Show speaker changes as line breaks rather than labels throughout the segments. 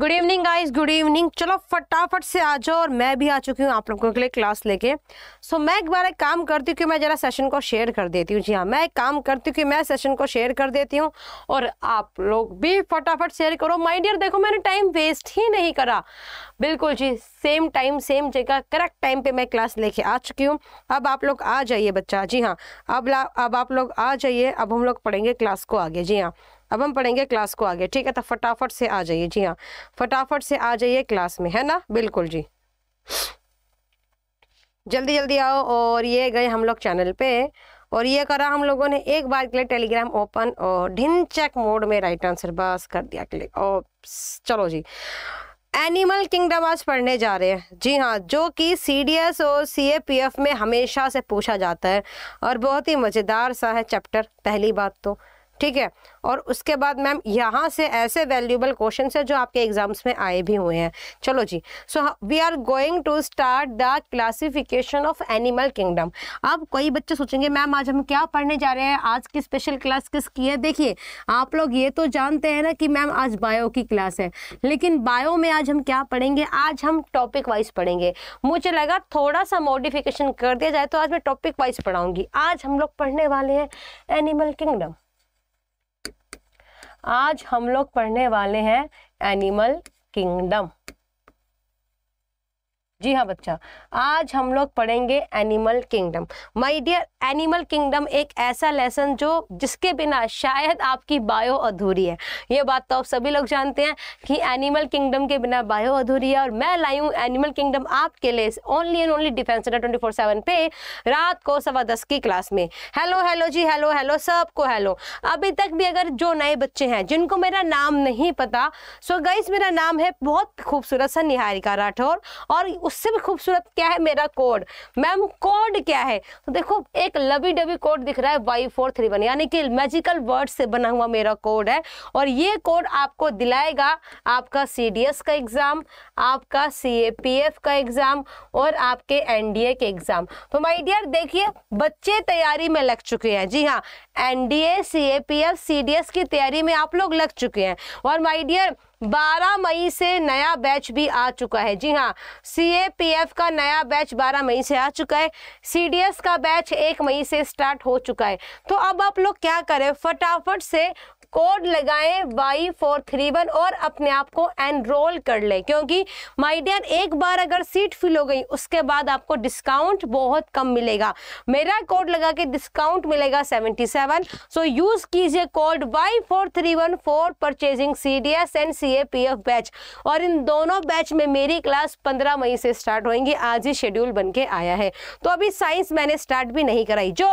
Good evening guys good evening चलो फटाफट से आ जाओ और मैं भी आ चुकी हूँ आप लोगों के लिए क्लास लेके सो so, मैं एक बार एक काम करती हूँ कि मैं ज़रा सेशन को शेयर कर देती हूँ जी हाँ मैं एक काम करती हूँ कि मैं सेशन को शेयर कर देती हूँ और आप लोग भी फटाफट शेयर करो माय डियर देखो मैंने टाइम वेस्ट ही नहीं करा बिल्कुल जी सेम टाइम सेम जगह करेक्ट टाइम पर मैं क्लास लेके आ चुकी हूँ अब आप लोग आ जाइए बच्चा जी हाँ अब अब आप लोग आ जाइए अब हम लोग पढ़ेंगे क्लास को आगे जी हाँ अब हम पढ़ेंगे क्लास को आगे ठीक है तो फटाफट से आ जाइए जी हाँ फटाफट से आ जाइए क्लास में है ना बिल्कुल जी जल्दी जल्दी आओ और ये गए हम लोग चैनल पे और ये करा हम लोगों ने एक बार के लिए टेलीग्राम ओपन और ढिन चेक मोड में राइट आंसर बस कर दिया क्लिक और चलो जी एनिमल किंगडम आज पढ़ने जा रहे हैं जी हाँ जो कि सी डी एस और सी ए पी एफ में हमेशा से पूछा जाता है और बहुत ही मज़ेदार सा है चैप्टर पहली बात तो ठीक है और उसके बाद मैम यहाँ से ऐसे वैल्यूबल क्वेश्चन है जो आपके एग्जाम्स में आए भी हुए हैं चलो जी so we are going to start the classification of animal kingdom अब कई बच्चे सोचेंगे मैम आज हम क्या पढ़ने जा रहे हैं आज की स्पेशल क्लास किसकी है देखिए आप लोग ये तो जानते हैं ना कि मैम आज बायो की क्लास है लेकिन बायो में आज हम क्या पढ़ेंगे आज हम टॉपिक वाइज पढ़ेंगे मुझे लगा थोड़ा सा मॉडिफिकेशन कर दिया जाए तो आज मैं टॉपिक वाइज पढ़ाऊंगी आज हम लोग पढ़ने वाले हैं एनिमल किंगडम आज हम लोग पढ़ने वाले हैं एनिमल किंगडम जी हाँ बच्चा आज हम लोग पढ़ेंगे animal kingdom my dear animal kingdom एक ऐसा लेसन जो जिसके बिना शायद आपकी बायो अधूरी है ये बात तो आप सभी लोग जानते हैं कि एनिमल किंगडम के बिना बायो अधूरी है और मैं लाई हूँ एनिमल किंगडम आपके लिए only and only defence twenty four seven पे रात को सवा दस की क्लास में हेलो हेलो जी हेलो हेलो सबको हेलो अभी तक भी अगर जो नए बच्चे हैं जिनको मेरा नाम नहीं पता सो गाइस मेरा नाम है बहुत खूबसूरत सा निहारिका राठौर और उससे भी खूबसूरत क्या है मेरा कोड मैम कोड क्या है तो देखो एक लवी डबी कोड दिख रहा है वाई फोर थ्री वन यानी कि मैजिकल वर्ड से बना हुआ मेरा कोड है और ये कोड आपको दिलाएगा आपका सी का एग्ज़ाम आपका सी का एग्ज़ाम और आपके एन के एग्ज़ाम तो माई डियर देखिए बच्चे तैयारी में लग चुके हैं जी हाँ एनडीए सीएपीएफ सीडीएस की तैयारी में आप लोग लग चुके हैं और माय डियर 12 मई से नया बैच भी आ चुका है जी हाँ सी का नया बैच 12 मई से आ चुका है सी का बैच 1 मई से स्टार्ट हो चुका है तो अब आप लोग क्या करें फटाफट से कोड लगाएं वाई फोर थ्री वन और अपने आप को एनरोल कर लें क्योंकि माय डियर एक बार अगर सीट फिल हो गई उसके बाद आपको डिस्काउंट बहुत कम मिलेगा मेरा कोड लगा के डिस्काउंट मिलेगा सेवेंटी सेवन सो यूज कीजिए code Y four three one four purchasing C D S and C A P F batch और इन दोनों बैच में मेरी क्लास पंद्रह मई से स्टार्ट होगी आज ही शेड्यूल बन के आया है तो अभी साइंस मैंने स्टार्ट भी नहीं कराई जो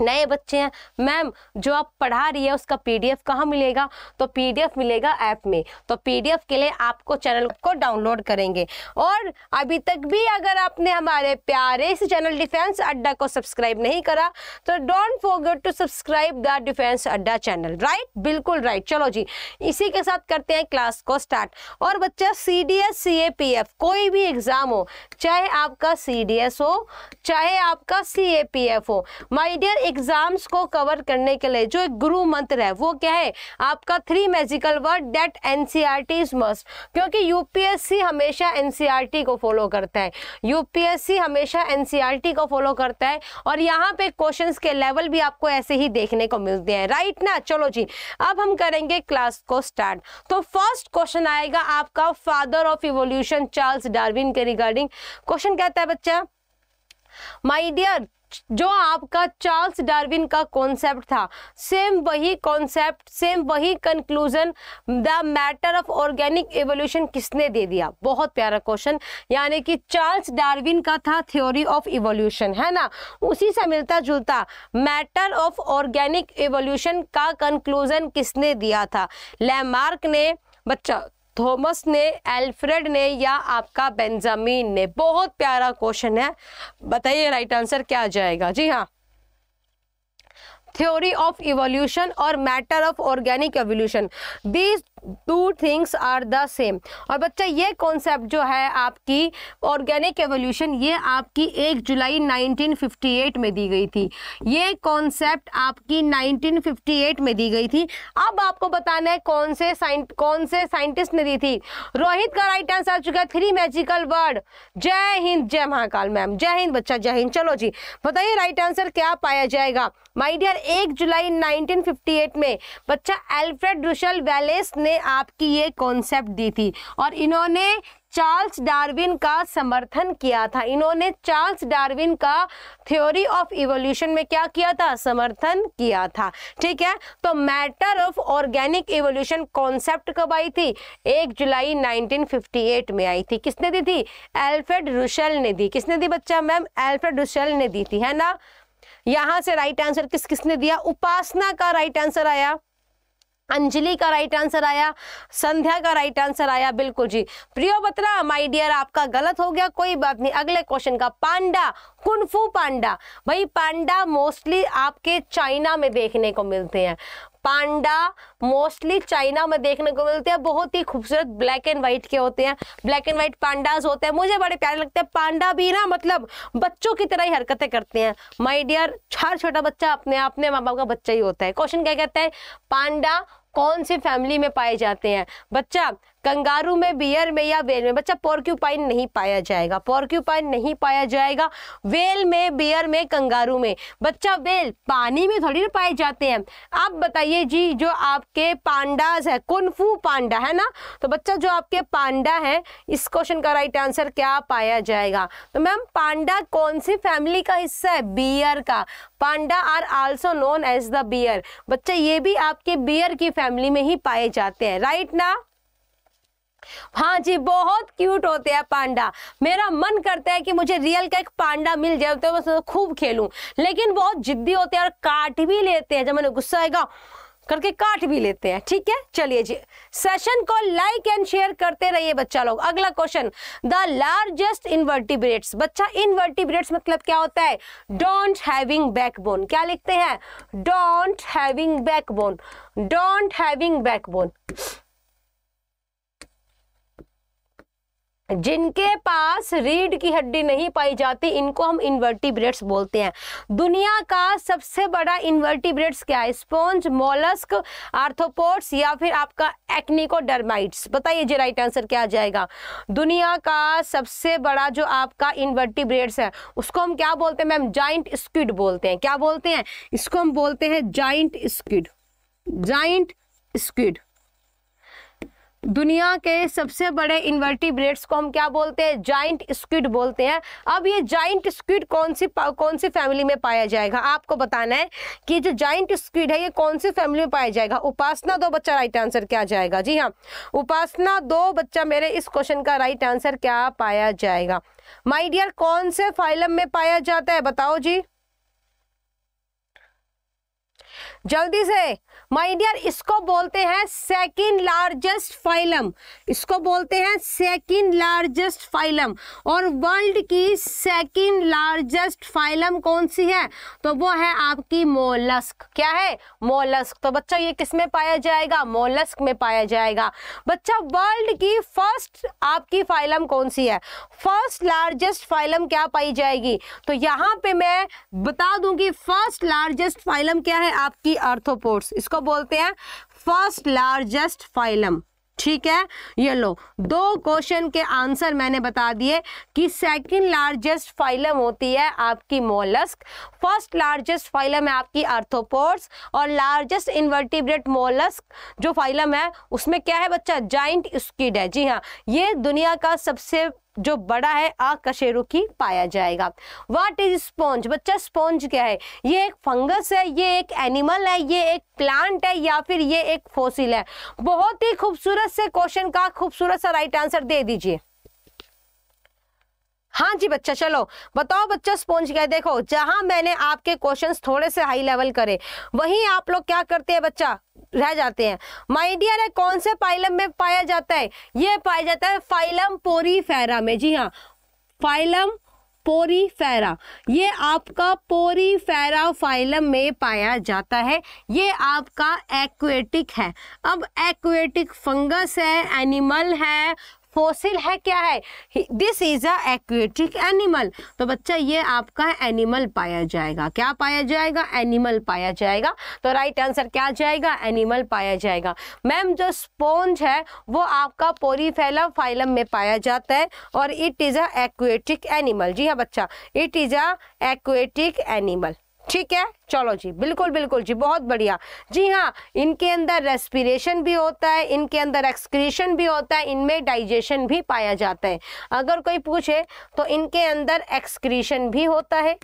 नए बच्चे हैं मैम जो आप पढ़ा रही है उसका पीडीएफ कहाँ मिलेगा तो पीडीएफ मिलेगा ऐप में तो पीडीएफ के लिए आपको चैनल को डाउनलोड करेंगे और अभी तक भी अगर आपने हमारे प्यारे से चैनल डिफेंस अड्डा को सब्सक्राइब नहीं करा तो don't forget to subscribe the defence Adda channel right बिल्कुल राइट चलो जी इसी के साथ करते हैं क्लास को स्टार्ट और बच्चा C D S C A P F कोई भी एग्ज़ाम हो चाहे आपका सी डी एस हो चाहे आपका सी ए पी एफ हो माई डियर एग्जाम्स को कवर करने के लिए जो एक गुरु मंत्र है वो क्या है आपका three magical word that NCERT is must क्योंकि यूपीएससी हमेशा एनसीईआरटी e को फॉलो करता है यूपीएससी हमेशा एनसीईआरटी e को फॉलो करता है और यहाँ पे क्वेश्चंस के लेवल भी आपको ऐसे ही देखने को मिलते हैं राइट ना चलो जी अब हम करेंगे क्लास को स्टार्ट तो फर्स्ट क्वेश्चन आएगा आपका father of evolution Charles Darwin के रिगार्डिंग क्वेश्चन कहता है बच्चा माई डियर जो आपका चार्ल्स डार्विन का कॉन्सेप्ट था सेम वही कॉन्सेप्ट सेम वही conclusion the matter of organic evolution किसने दे दिया बहुत प्यारा क्वेश्चन यानी कि चार्ल्स डार्विन का था थ्योरी ऑफ इवोल्यूशन है ना उसी से मिलता जुलता मैटर ऑफ ऑर्गेनिक एवोल्यूशन का कंक्लूजन किसने दिया था लैमार्क ने बच्चा थॉमस ने एल्फ्रेड ने या आपका बेंजामिन ने बहुत प्यारा क्वेश्चन है बताइए राइट आंसर क्या आ जाएगा जी हाँ थ्योरी ऑफ इवोल्यूशन और matter of organic evolution these two things are the same और बच्चा ये कॉन्सेप्ट जो है आपकी ऑर्गेनिक एवोल्यूशन ये आपकी एक जुलाई 1958 में दी गई थी ये कॉन्सेप्ट आपकी 1958 में दी गई थी अब आपको बताना है कौन से साइंट कौन से साइंटिस्ट ने दी थी रोहित का राइट आंसर आ चुका है थ्री मैजिकल वर्ड जय हिंद जय महाकाल मैम जय हिंद बच्चा जय हिंद चलो जी बताइए राइट आंसर क्या पाया जाएगा माय डियर एक जुलाई 1958 में बच्चा एल्फ्रेड रुशल वेलेस ने आपकी ये कॉन्सेप्ट दी थी और इन्होंने चार्ल्स डार्विन का समर्थन किया था इन्होंने चार्ल्स डार्विन का थ्योरी ऑफ इवोल्यूशन में क्या किया था समर्थन किया था ठीक है तो matter of organic evolution concept कब आई थी एक जुलाई 1958 में आई थी किसने दी थी एल्फ्रेड रुशल ने दी किसने दी बच्चा मैम एल्फ्रेड रुशल ने दी थी है ना यहां से राइट आंसर किस किसने दिया उपासना का राइट आंसर आया अंजलि का राइट आंसर आया संध्या का राइट आंसर आया बिल्कुल जी प्रियो बत्रा माई डियर आपका गलत हो गया कोई बात नहीं अगले क्वेश्चन का पांडा कुनफू पांडा भाई पांडा मोस्टली आपके चाइना में देखने को मिलते हैं पांडा मोस्टली चाइना में देखने को मिलते हैं बहुत ही खूबसूरत ब्लैक एंड व्हाइट के होते हैं ब्लैक एंड व्हाइट पांडाज होते हैं मुझे बड़े प्यारे लगते हैं पांडा भी ना मतलब बच्चों की तरह ही हरकतें करते हैं माई डियर हर छोटा बच्चा अपने अपने माँ बाप का बच्चा ही होता है क्वेश्चन क्या कहता है पांडा कौन सी फैमिली में पाए जाते हैं बच्चा कंगारू में बियर में या वेल में बच्चा पोर्क्यूपाइन नहीं पाया जाएगा पोर्क्यूपाइन नहीं पाया जाएगा वेल में बियर में कंगारू में बच्चा वेल पानी में थोड़ी ना पाए जाते हैं आप बताइए जी जो आपके पांडास है कुनफू पांडा है ना तो बच्चा जो आपके पांडा है इस क्वेश्चन का राइट आंसर क्या पाया जाएगा तो मैम पांडा कौन सी फैमिली का हिस्सा है बियर का panda are also known as the bear बच्चा ये भी आपके बियर की फैमिली में ही पाए जाते हैं राइट ना हाँ जी बहुत क्यूट होते हैं पांडा मेरा मन करता है कि मुझे रियल का एक पांडा मिल जाए तो मैं खूब खेलूं लेकिन बहुत जिद्दी होते हैं और काट भी लेते हैं जब मैंने गुस्सा आएगा करके काट भी लेते हैं ठीक है चलिए जी सेशन को लाइक एंड शेयर करते रहिए बच्चा लोग अगला क्वेश्चन द लार्जेस्ट इनवर्टिब्रेट्स बच्चा इनवर्टिब्रेट्स मतलब क्या होता है डोंट हैविंग बैकबोन क्या लिखते हैं don't having backbone don't having backbone जिनके पास रीढ़ की हड्डी नहीं पाई जाती इनको हम इन्वर्टिब्रेट्स बोलते हैं दुनिया का सबसे बड़ा इन्वर्टिब्रेट्स क्या है स्पॉन्ज मोलस्क आर्थोपोड्स या फिर आपका एक्निकोडर्माइट्स बताइए जी राइट आंसर क्या आ जाएगा दुनिया का सबसे बड़ा जो आपका इन्वर्टिब्रेट्स है उसको हम क्या बोलते हैं मैम जाइंट स्क्विड बोलते हैं क्या बोलते हैं इसको हम बोलते हैं जाइंट स्क्विड जाइंट स्क्विड दुनिया के सबसे बड़े इन्वर्टिब्रेट्स को हम क्या बोलते हैं जाइंट स्क्विड बोलते हैं अब ये जाइंट स्क्विड कौन सी कौन सी फैमिली में पाया जाएगा आपको बताना है कि जो जाइंट स्क्विड है ये कौन सी फैमिली में पाया जाएगा उपासना दो बच्चा राइट आंसर क्या जाएगा जी हाँ उपासना दो बच्चा मेरे इस क्वेश्चन का राइट आंसर क्या पाया जाएगा माई डियर कौन से फाइलम में पाया जाता है बताओ जी जल्दी से माई डियर इसको बोलते हैं सेकेंड लार्जेस्ट फाइलम इसको बोलते हैं सेकेंड लार्जेस्ट फाइलम और वर्ल्ड की सेकेंड लार्जेस्ट फाइलम कौन सी है तो वो है आपकी मोलस्क क्या है मोलस्क तो बच्चा ये किस में पाया जाएगा मोलस्क में पाया जाएगा बच्चा वर्ल्ड की फर्स्ट आपकी फाइलम कौन सी है फर्स्ट लार्जेस्ट फाइलम क्या पाई जाएगी तो यहाँ पे मैं बता दूं कि फर्स्ट लार्जेस्ट फाइलम क्या है आपकी अर्थोपोर्ट्स इसको बोलते हैं फर्स्ट लार्जेस्ट फाइलम ठीक है ये लो दो क्वेश्चन के आंसर मैंने बता दिए कि सेकंड लार्जेस्ट फाइलम होती है आपकी मोलस्क फर्स्ट लार्जेस्ट फाइलम है आपकी आर्थोपोर्स और लार्जेस्ट इन्वर्टिब्रेट मोलस्क जो फाइलम है उसमें क्या है बच्चा जाइंट स्कीड है जी हाँ ये दुनिया का सबसे जो बड़ा है आ कशेरू पाया जाएगा वाट इज स्पॉन्ज बच्चा स्पॉन्ज क्या है ये एक फंगस है ये एक एनिमल है ये एक प्लांट है या फिर ये एक फोसिल है बहुत ही खूबसूरत से क्वेश्चन का खूबसूरत सा राइट आंसर दे दीजिए हाँ जी बच्चा चलो बताओ बच्चा स्पॉन्ज क्या है देखो जहां मैंने आपके क्वेश्चंस थोड़े से हाई लेवल करे वहीं आप लोग क्या करते हैं बच्चा रह जाते हैं माइडियर है कौन से पाइलम में पाया जाता है ये पाया जाता है फाइलम पोरीफेरा में जी हाँ फाइलम पोरीफेरा ये आपका पोरीफेरा फाइलम में पाया जाता है ये आपका एक्वेटिक है अब एक्वेटिक फंगस है एनिमल है फोसिल है क्या है दिस इज अक्वेटिक एनिमल तो बच्चा ये आपका एनिमल पाया जाएगा क्या पाया जाएगा एनिमल पाया जाएगा तो राइट आंसर क्या जाएगा एनिमल पाया जाएगा मैम जो स्पोंज है वो आपका पोरीफेला फाइलम में पाया जाता है और इट इज अक्वेटिक एनिमल जी हाँ बच्चा इट इज अक्वेटिक एनिमल ठीक है चलो जी बिल्कुल बिल्कुल जी बहुत बढ़िया जी हाँ इनके अंदर रेस्पिरेशन भी होता है इनके अंदर एक्सक्रीशन भी होता है इनमें डाइजेशन भी पाया जाता है अगर कोई पूछे तो इनके अंदर एक्सक्रीशन भी होता है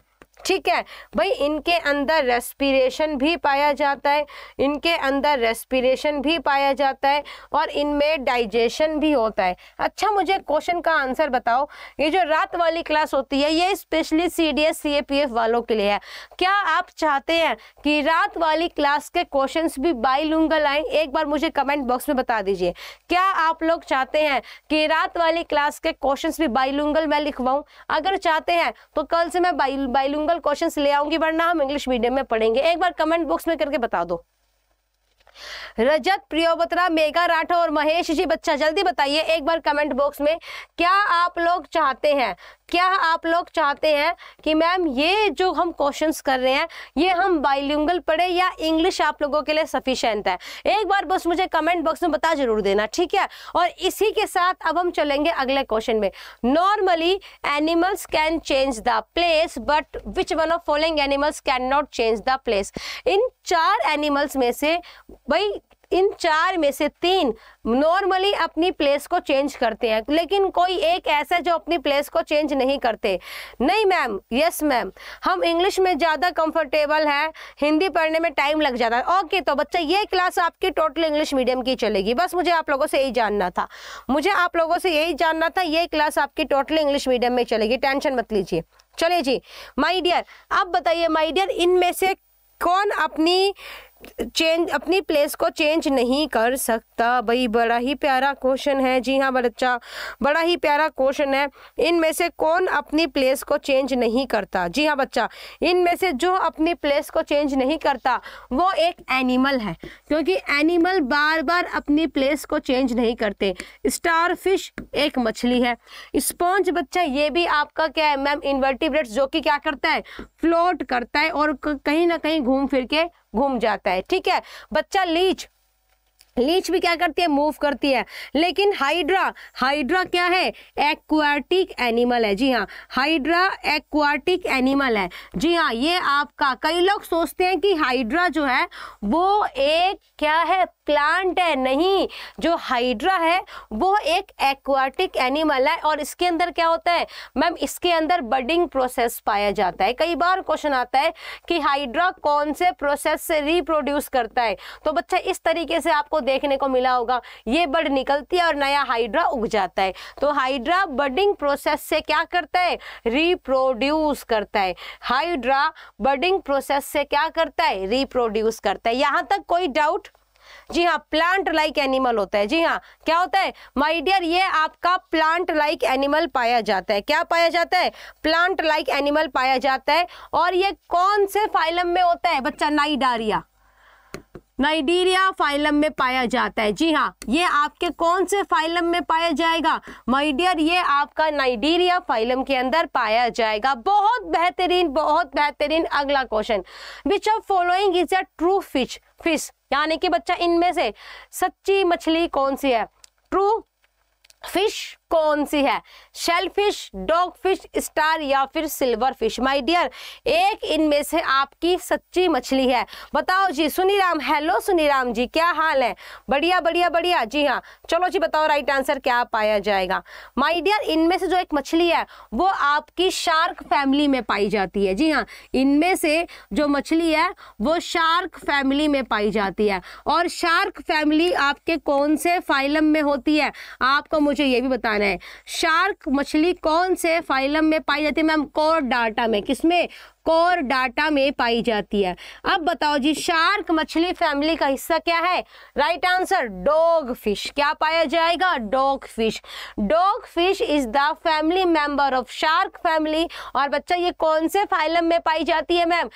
ठीक है भाई इनके अंदर रेस्पिरेशन भी पाया जाता है इनके अंदर रेस्पिरेशन भी पाया जाता है और इनमें डाइजेशन भी होता है अच्छा मुझे क्वेश्चन का आंसर बताओ ये जो रात वाली क्लास होती है ये specially C D S C A P F वालों के लिए है क्या आप चाहते हैं कि रात वाली क्लास के क्वेश्चन भी बाईलुंगल आए एक बार मुझे कमेंट बॉक्स में बता दीजिए क्या आप लोग चाहते हैं कि रात वाली क्लास के क्वेश्चन भी बाईलुंगल मैं लिखवाऊँ अगर चाहते हैं तो कल से मैं बाई बाई प्रैक्टिकल क्वेश्चन ले आऊंगी वरना हम इंग्लिश मीडियम में पढ़ेंगे एक बार कमेंट बॉक्स में करके बता दो रजत प्रियोबत्रा मेघा राठौर और महेश जी बच्चा जल्दी बताइए एक बार कमेंट बॉक्स में क्या आप लोग चाहते हैं क्या आप लोग चाहते हैं कि मैम ये जो हम क्वेश्चन कर रहे हैं ये हम बाइलिंगल पढ़े या इंग्लिश आप लोगों के लिए सफिशेंट है एक बार बस मुझे कमेंट बॉक्स में बता जरूर देना ठीक है और इसी के साथ अब हम चलेंगे अगले क्वेश्चन में normally animals can change the place but which one of following animals can not change the place इन चार एनिमल्स में से भाई इन चार में से तीन नॉर्मली अपनी प्लेस को चेंज करते हैं लेकिन कोई एक ऐसा जो अपनी प्लेस को चेंज नहीं करते नहीं मैम यस मैम हम इंग्लिश में ज़्यादा कंफर्टेबल हैं हिंदी पढ़ने में टाइम लग जाता है ओके तो बच्चा ये क्लास आपकी टोटल इंग्लिश मीडियम की चलेगी बस मुझे आप लोगों से यही जानना था मुझे आप लोगों से यही जानना था ये क्लास आपकी टोटल इंग्लिश मीडियम में चलेगी टेंशन मत लीजिए चलिए जी माई डियर आप बताइए माई डियर इनमें से कौन अपनी चेंज अपनी प्लेस को चेंज नहीं कर सकता भाई बड़ा ही प्यारा क्वेश्चन है जी हाँ बच्चा बड़ा ही प्यारा क्वेश्चन है इनमें से कौन अपनी प्लेस को चेंज नहीं करता जी हाँ बच्चा इनमें से जो अपनी प्लेस को चेंज नहीं करता वो एक एनिमल है क्योंकि एनिमल बार बार अपनी प्लेस को चेंज नहीं करते स्टार फिश एक मछली है स्पॉन्ज बच्चा ये भी आपका क्या है मैम इन्वर्टिब्रेट जो कि क्या करता है फ्लोट करता है और कहीं ना कहीं घूम फिर के घूम जाता है ठीक है बच्चा लीच लीच भी क्या करती है मूव करती है लेकिन हाइड्रा हाइड्रा क्या है एक्वाटिक एनिमल है जी हाँ हाइड्रा एक्वाटिक एनिमल है जी हाँ ये आपका कई लोग सोचते हैं कि हाइड्रा जो है वो एक क्या है प्लांट है नहीं जो हाइड्रा है वो एक एक्वाटिक एनिमल है और इसके अंदर क्या होता है मैम इसके अंदर बडिंग प्रोसेस पाया जाता है कई बार क्वेश्चन आता है कि हाइड्रा कौन से प्रोसेस से रिप्रोड्यूस करता है तो बच्चा इस तरीके से आपको देखने को मिला होगा ये बड निकलती है और नया हाइड्रा उग जाता है तो हाइड्रा बडिंग प्रोसेस से क्या करता है रिप्रोड्यूस करता है हाइड्रा बडिंग प्रोसेस से क्या करता है रिप्रोड्यूस करता है यहाँ तक कोई डाउट जी हाँ प्लांट लाइक एनिमल होता है जी हाँ क्या होता है माई डियर ये आपका प्लांट लाइक एनिमल पाया जाता है क्या पाया जाता है प्लांट लाइक एनिमल पाया जाता है और ये कौन से फाइलम में होता है बच्चा नाइडारिया नाइडीरिया फाइलम में पाया जाता है जी हाँ ये आपके कौन से फाइलम में पाया जाएगा माइडियर ये आपका नाइडीरिया फाइलम के अंदर पाया जाएगा बहुत बेहतरीन बहुत बेहतरीन अगला question which of following is a true fish fish यानी कि बच्चा इनमें से सच्ची मछली कौन सी है ट्रू फिश कौन सी है shell fish dog fish star या फिर सिल्वर फिश माई डियर एक इनमें से आपकी सच्ची मछली है बताओ जी सुनीराम हेलो सुनीराम जी क्या हाल है बढ़िया बढ़िया बढ़िया जी हाँ चलो जी बताओ राइट आंसर क्या पाया जाएगा माई डियर इनमें से जो एक मछली है वो आपकी शार्क फैमिली में पाई जाती है जी हाँ इनमें से जो मछली है वो शार्क फैमिली में पाई जाती है और शार्क फैमिली आपके कौन से फाइलम में होती है आपको मुझे ये भी बताया पहचान है शार्क मछली कौन से फाइलम में पाई जाती है मैम कोर डाटा में किसमें कोर डाटा में पाई जाती है अब बताओ जी शार्क मछली फैमिली का हिस्सा क्या है राइट आंसर डॉग फिश क्या पाया जाएगा dog fish dog fish is the family member of shark family और बच्चा ये कौन से फाइलम में पाई जाती है ma'am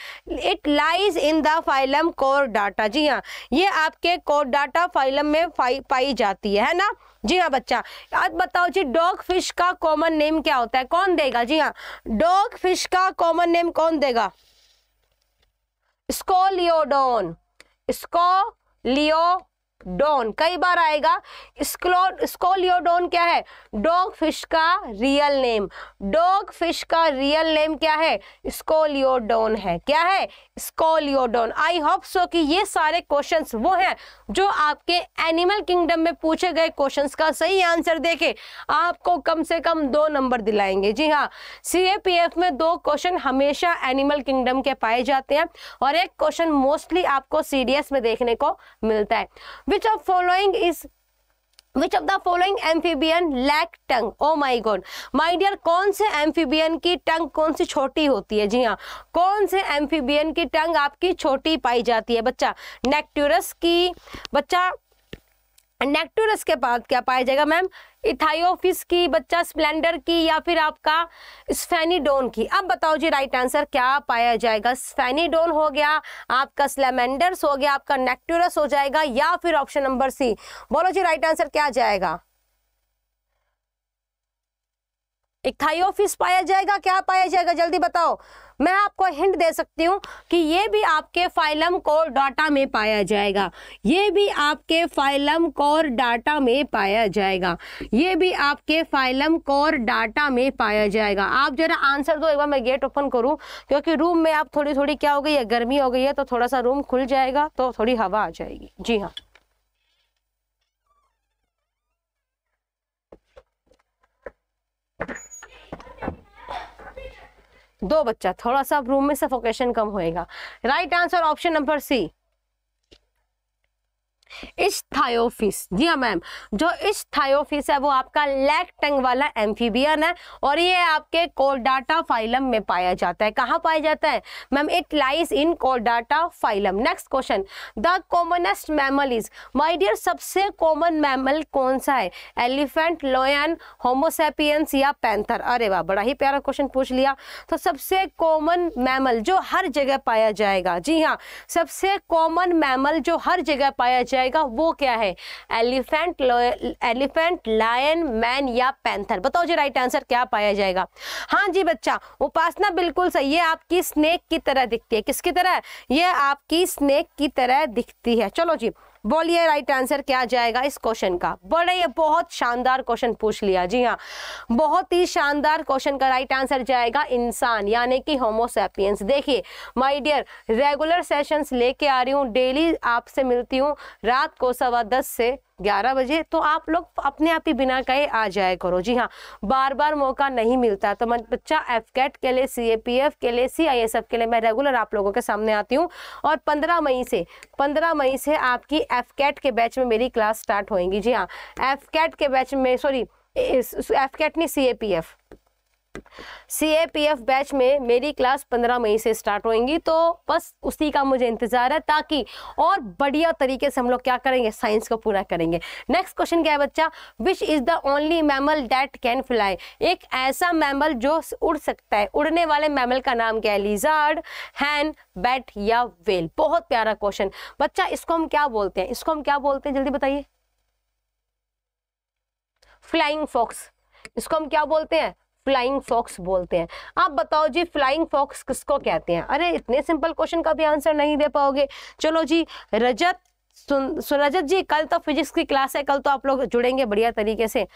it lies in the phylum chordata जी हाँ ये आपके कोर डाटा फाइलम में पाई जाती है, है ना जी हाँ बच्चा आज बताओ जी डॉग फिश का कॉमन नेम क्या होता है कौन देगा जी हाँ डॉग फिश का कॉमन नेम कौन देगा स्कोलियोडोन स्को लियो डॉन कई बार आएगा स्कोलियोडोन क्या है डॉग फिश का रियल नेम डॉग फिश का रियल नेम क्या है स्कोलियोडोन है क्या है स्कोलियोडोन आई होप सो कि ये सारे क्वेश्चंस वो हैं जो आपके एनिमल किंगडम में पूछे गए क्वेश्चंस का सही आंसर देके आपको कम से कम दो नंबर दिलाएंगे जी हाँ सी में दो क्वेश्चन हमेशा एनिमल किंगडम के पाए जाते हैं और एक क्वेश्चन मोस्टली आपको सी में देखने को मिलता है which of following is Which of the following amphibian lack tongue? Oh my God, my dear, कौन से amphibian की tongue कौन सी छोटी होती है जी हाँ कौन से एम्फीबियन की टंग आपकी छोटी पाई जाती है बच्चा Nectarus की बच्चा Nectarus के बाद क्या पाया जाएगा मैम इथाइफिस की बच्चा स्प्लेंडर की या फिर आपका स्फेनिडोन की अब बताओ जी राइट आंसर क्या पाया जाएगा स्फेनिडोन हो गया आपका स्लेमेंडर्स हो गया आपका नेक्टोरस हो जाएगा या फिर ऑप्शन नंबर सी बोलो जी राइट आंसर क्या जाएगा ऑफिस पाया जाएगा क्या पाया जाएगा जल्दी बताओ मैं आपको हिंट दे सकती हूँ कि ये भी आपके फाइलम कोर डाटा में पाया जाएगा ये भी आपके फाइलम कोर डाटा में पाया जाएगा ये भी आपके फाइलम कोर डाटा में पाया जाएगा आप जरा आंसर दो एक बार मैं गेट ओपन करूँ क्योंकि रूम में आप थोड़ी थोड़ी क्या हो गई है गर्मी हो गई है तो थोड़ा सा रूम खुल जाएगा तो थोड़ी हवा आ जाएगी जी हाँ you दो बच्चा थोड़ा सा रूम में सफोकेशन कम होएगा right answer option number C ichthyophis जी हाँ मैम जो इस्थायोफिस है वो आपका लेग टंग वाला एम्फीबियन है और ये आपके कोडाटा फाइलम में पाया जाता है कहाँ पाया जाता है मैम इट लाइज इन कोडाटा phylum next question the commonest mammal is my dear सबसे कॉमन मैमल कौन सा है एलिफेंट लोयन होमोसेपियंस या पैंथर अरे वाह बड़ा ही प्यारा क्वेश्चन पूछ लिया तो सबसे कॉमन मैमल जो हर जगह पाया जाएगा जी हाँ सबसे कॉमन मैमल जो हर जगह पाया जाएगा जाएगा वो क्या है एलिफेंट एलिफेंट लायन मैन या पैंथर बताओ जी राइट आंसर क्या पाया जाएगा हाँ जी बच्चा उपासना बिल्कुल सही है आपकी स्नेक की तरह दिखती है किसकी तरह यह आपकी स्नेक की तरह दिखती है चलो जी बोलिए राइट आंसर क्या जाएगा इस क्वेश्चन का बड़े ये बहुत शानदार क्वेश्चन पूछ लिया जी हाँ बहुत ही शानदार क्वेश्चन का राइट आंसर जाएगा इंसान यानी कि होमोसेपियंस देखिए माय डियर रेगुलर सेशंस लेके आ रही हूँ डेली आपसे मिलती हूँ रात को सवा दस से ग्यारह बजे तो आप लोग अपने आप ही बिना कहे आ जाए करो जी हाँ बार बार मौका नहीं मिलता तो मैं बच्चा एफ कैट के लिए सी ए पी एफ के लिए सी आई एस एफ के लिए मैं रेगुलर आप लोगों के सामने आती हूँ और पंद्रह मई से पंद्रह मई से आपकी एफ कैट के बैच में मेरी क्लास स्टार्ट होएंगी जी हाँ एफ कैट के बैच में सॉरी एफ कैट नहीं C A P F C A P F batch में मेरी क्लास पंद्रह मई से स्टार्ट होएंगी तो बस उसी का मुझे इंतजार है ताकि और बढ़िया तरीके से हम लोग क्या करेंगे साइंस को पूरा करेंगे नेक्स्ट क्वेश्चन क्या है बच्चा which is the only mammal that can fly एक ऐसा मैमल जो उड़ सकता है उड़ने वाले मैमल का नाम क्या है लिजार्ड हैन बैट या वेल बहुत प्यारा क्वेश्चन बच्चा इसको हम क्या बोलते हैं इसको हम क्या बोलते हैं जल्दी बताइए फ्लाइंग फॉक्स इसको हम क्या बोलते हैं फ्लाइंग फॉक्स बोलते हैं आप बताओ जी फ्लाइंग फॉक्स किसको कहते हैं अरे इतने सिंपल क्वेश्चन का भी आंसर नहीं दे पाओगे चलो जी रजत सुरजत जी कल तो फिजिक्स की क्लास है कल तो आप लोग जुड़ेंगे बढ़िया तरीके से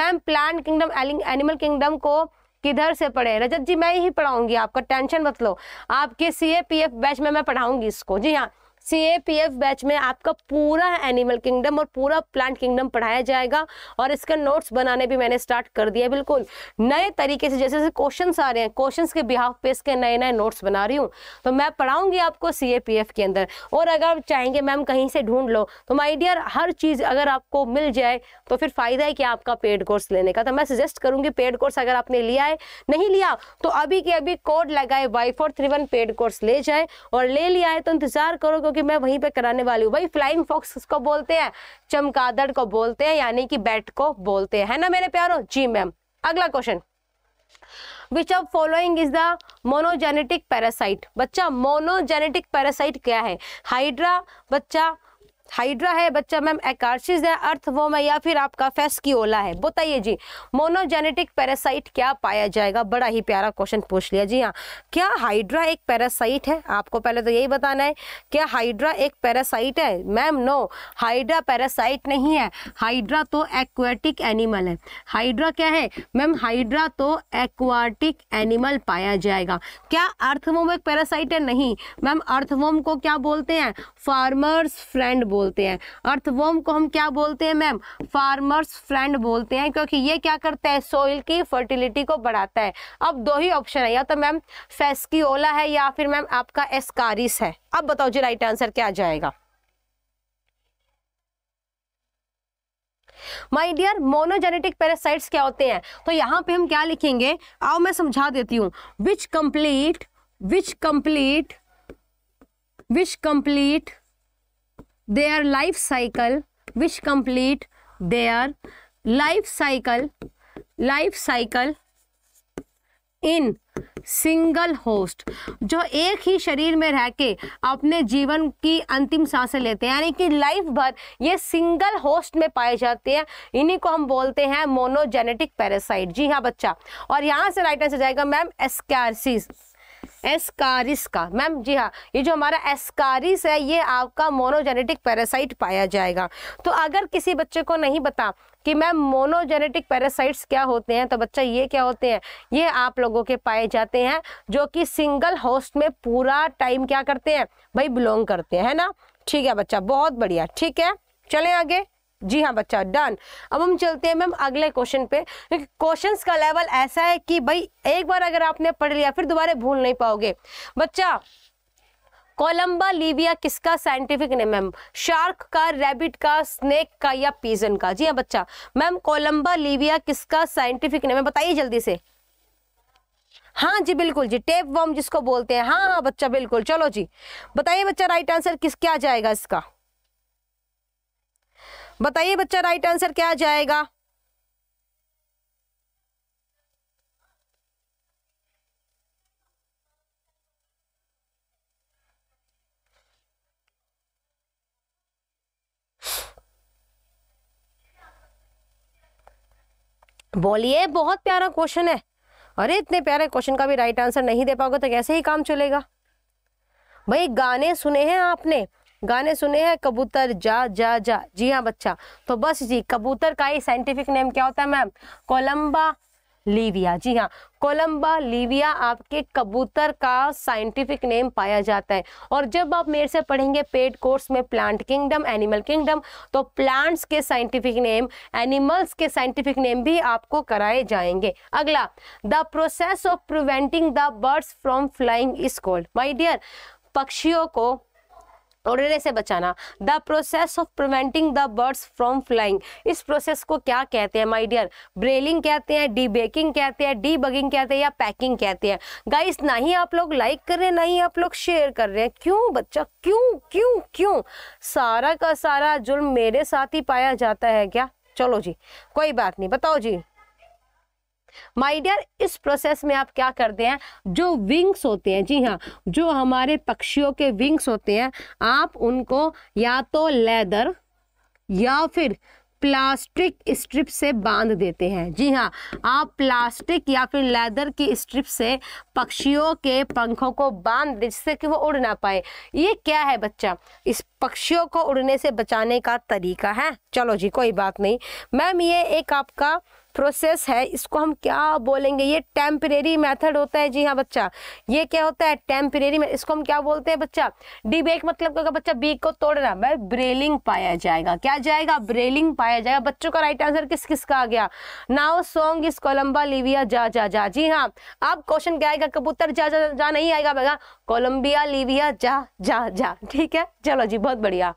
ma'am plant kingdom animal kingdom को किधर से पढ़े रजत जी मैं ही पढ़ाऊंगी आपका टेंशन मत लो आपके C A P F batch में मैं पढ़ाऊंगी इसको जी हाँ C A P F batch में आपका पूरा एनिमल किंगडम और पूरा प्लांट किंगडम पढ़ाया जाएगा और इसका नोट्स बनाने भी मैंने स्टार्ट कर दिया बिल्कुल नए तरीके से जैसे जैसे क्वेश्चन आ रहे हैं क्वेश्चन के बिहाफ पे इसके नए नए नोट्स बना रही हूँ तो मैं पढ़ाऊंगी आपको सी ए पी एफ के अंदर और अगर आप चाहेंगे मैम कहीं से ढूंढ लो तो माई डियर हर चीज़ अगर आपको मिल जाए तो फिर फ़ायदा है कि आपका पेड कोर्स लेने का तो मैं सजेस्ट करूंगी पेड कोर्स अगर आपने लिया है नहीं लिया तो अभी के अभी कोड लगाए Y four three one paid course ले जाए और ले लिया है तो इंतजार करो क्योंकि मैं वहीं पे कराने वाली हूँ भाई फ्लाइंग फॉक्स उसको बोलते हैं चमकादड़ को बोलते हैं यानी कि बैट को बोलते हैं है ना मेरे प्यारो जी मैम अगला question which of following is the monogenetic parasite बच्चा मोनोजेनेटिक पैरासाइट क्या है हाइड्रा बच्चा हाइड्रा है बच्चा मैम एकार्सिस है अर्थवोम है या फिर आपका फेस्कियोला है बताइए जी मोनोजेनेटिक पैरासाइट क्या पाया जाएगा बड़ा ही प्यारा क्वेश्चन पूछ लिया जी हाँ क्या हाइड्रा एक पैरासाइट है आपको पहले तो यही बताना है क्या हाइड्रा एक पैरासाइट है मैम नो हाइड्रा पैरासाइट नहीं है हाइड्रा तो एक्वाटिक एनिमल है हाइड्रा क्या है मैम हाइड्रा तो एक्वाटिक एनिमल पाया जाएगा क्या अर्थवोम एक पैरासाइट है नहीं मैम अर्थवोम को क्या बोलते हैं फार्मर्स फ्रेंड बोल बोलते हैं अर्थवर्म को हम क्या बोलते हैं मैम फार्मर्स फ्रेंड बोलते हैं क्योंकि ये क्या करता है सोइल की फर्टिलिटी को बढ़ाता है अब दो ही ऑप्शन है या तो मैम फेस्कियोला है या फिर मैम आपका एस्कारिस है अब बताओ जी राइट आंसर क्या जाएगा माय डियर मोनोजेनेटिक पैरासाइट्स क्या होते हैं तो यहां पे हम क्या लिखेंगे आओ मैं समझा देती हूं which complete which complete which complete their life cycle which complete their life cycle life cycle in single host जो एक ही शरीर में रह के अपने जीवन की अंतिम सांसें लेते हैं यानी कि लाइफ भर ये सिंगल होस्ट में पाए जाते हैं इन्हीं को हम बोलते हैं मोनोजेनेटिक पैरासाइट जी हाँ बच्चा और यहाँ से राइट आंसर जाएगा मैम एस्कैरसिस एस्कारिस का मैम जी हाँ ये जो हमारा एस्कारिस है ये आपका मोनोजेनेटिक पैरासाइट पाया जाएगा तो अगर किसी बच्चे को नहीं बता कि मैम मोनोजेनेटिक पैरासाइट्स क्या होते हैं तो बच्चा ये क्या होते हैं ये आप लोगों के पाए जाते हैं जो कि सिंगल होस्ट में पूरा टाइम क्या करते हैं भाई बिलोंग करते हैं है ना ठीक है बच्चा बहुत बढ़िया ठीक है चले आगे जी हाँ बच्चा डन अब हम चलते हैं मैम अगले क्वेश्चन पे क्योंकि क्वेश्चन का लेवल ऐसा है कि भाई एक बार अगर आपने पढ़ लिया फिर दोबारा भूल नहीं पाओगे बच्चा कोलम्बा लीविया किसका साइंटिफिक नेम मैम शार्क का रैबिट का स्नेक का या पीजन का जी हाँ बच्चा मैम कोलम्बा लीविया किसका साइंटिफिक नेम है बताइए जल्दी से हाँ जी बिल्कुल जी टेप वॉम जिसको बोलते हैं हाँ हाँ बच्चा बिल्कुल चलो जी बताइए बच्चा राइट आंसर किस क्या जाएगा इसका बताइए बच्चा राइट आंसर क्या जाएगा बोलिए बहुत प्यारा क्वेश्चन है अरे इतने प्यारे क्वेश्चन का भी राइट आंसर नहीं दे पाओगे तो कैसे ही काम चलेगा भाई गाने सुने हैं आपने गाने सुने हैं कबूतर जा जा जा जी हाँ बच्चा तो बस जी कबूतर का ही साइंटिफिक नेम क्या होता है मैम कोलम्बा लीविया जी हाँ कोलम्बा लीविया आपके कबूतर का साइंटिफिक नेम पाया जाता है और जब आप मेरे से पढ़ेंगे पेड कोर्स में प्लांट किंगडम एनिमल किंगडम तो प्लांट्स के साइंटिफिक नेम एनिमल्स के साइंटिफिक नेम भी आपको कराए जाएंगे अगला the process of preventing the birds from flying is called my dear पक्षियों को उड़ने से बचाना the process of preventing the birds from flying इस प्रोसेस को क्या कहते हैं माई डियर ब्रेलिंग कहते हैं डी बेकिंग कहते हैं डी बगिंग कहते हैं या पैकिंग कहते हैं गाइस ना ही आप लोग लाइक कर रहे हैं ना ही आप लोग शेयर कर रहे हैं क्यों बच्चा क्यों क्यों क्यों सारा का सारा जुल्म मेरे साथ ही पाया जाता है क्या चलो जी कोई बात नहीं बताओ जी माय डियर इस प्रोसेस में आप क्या करते हैं जो विंग्स होते हैं जी हाँ जो हमारे पक्षियों के विंग्स होते हैं आप उनको या तो लेदर या फिर प्लास्टिक स्ट्रिप से बांध देते हैं जी हाँ आप प्लास्टिक या फिर लेदर की स्ट्रिप से पक्षियों के पंखों को बांध दे जिससे कि वो उड़ ना पाए ये क्या है बच्चा इस पक्षियों को उड़ने से बचाने का तरीका है चलो जी कोई बात नहीं मैम ये एक आपका प्रोसेस है इसको हम क्या बोलेंगे ये टेम्परेरी मेथड होता है जी हाँ बच्चा ये क्या होता है टेम्परेरी इसको हम क्या बोलते हैं बच्चा डिबेक मतलब क्या बच्चा बीक को तोड़ना भाई ब्रेलिंग पाया जाएगा क्या जाएगा ब्रेलिंग पाया जाएगा बच्चों का राइट आंसर किस किस का आ गया नाउ सॉन्ग इस कोलम्बा लिविया जा जा जा जी हाँ अब क्वेश्चन क्या आएगा कबूतर जा जा जा नहीं आएगा बेगा कोलम्बिया लिविया जा जा जा ठीक है चलो जी बहुत बढ़िया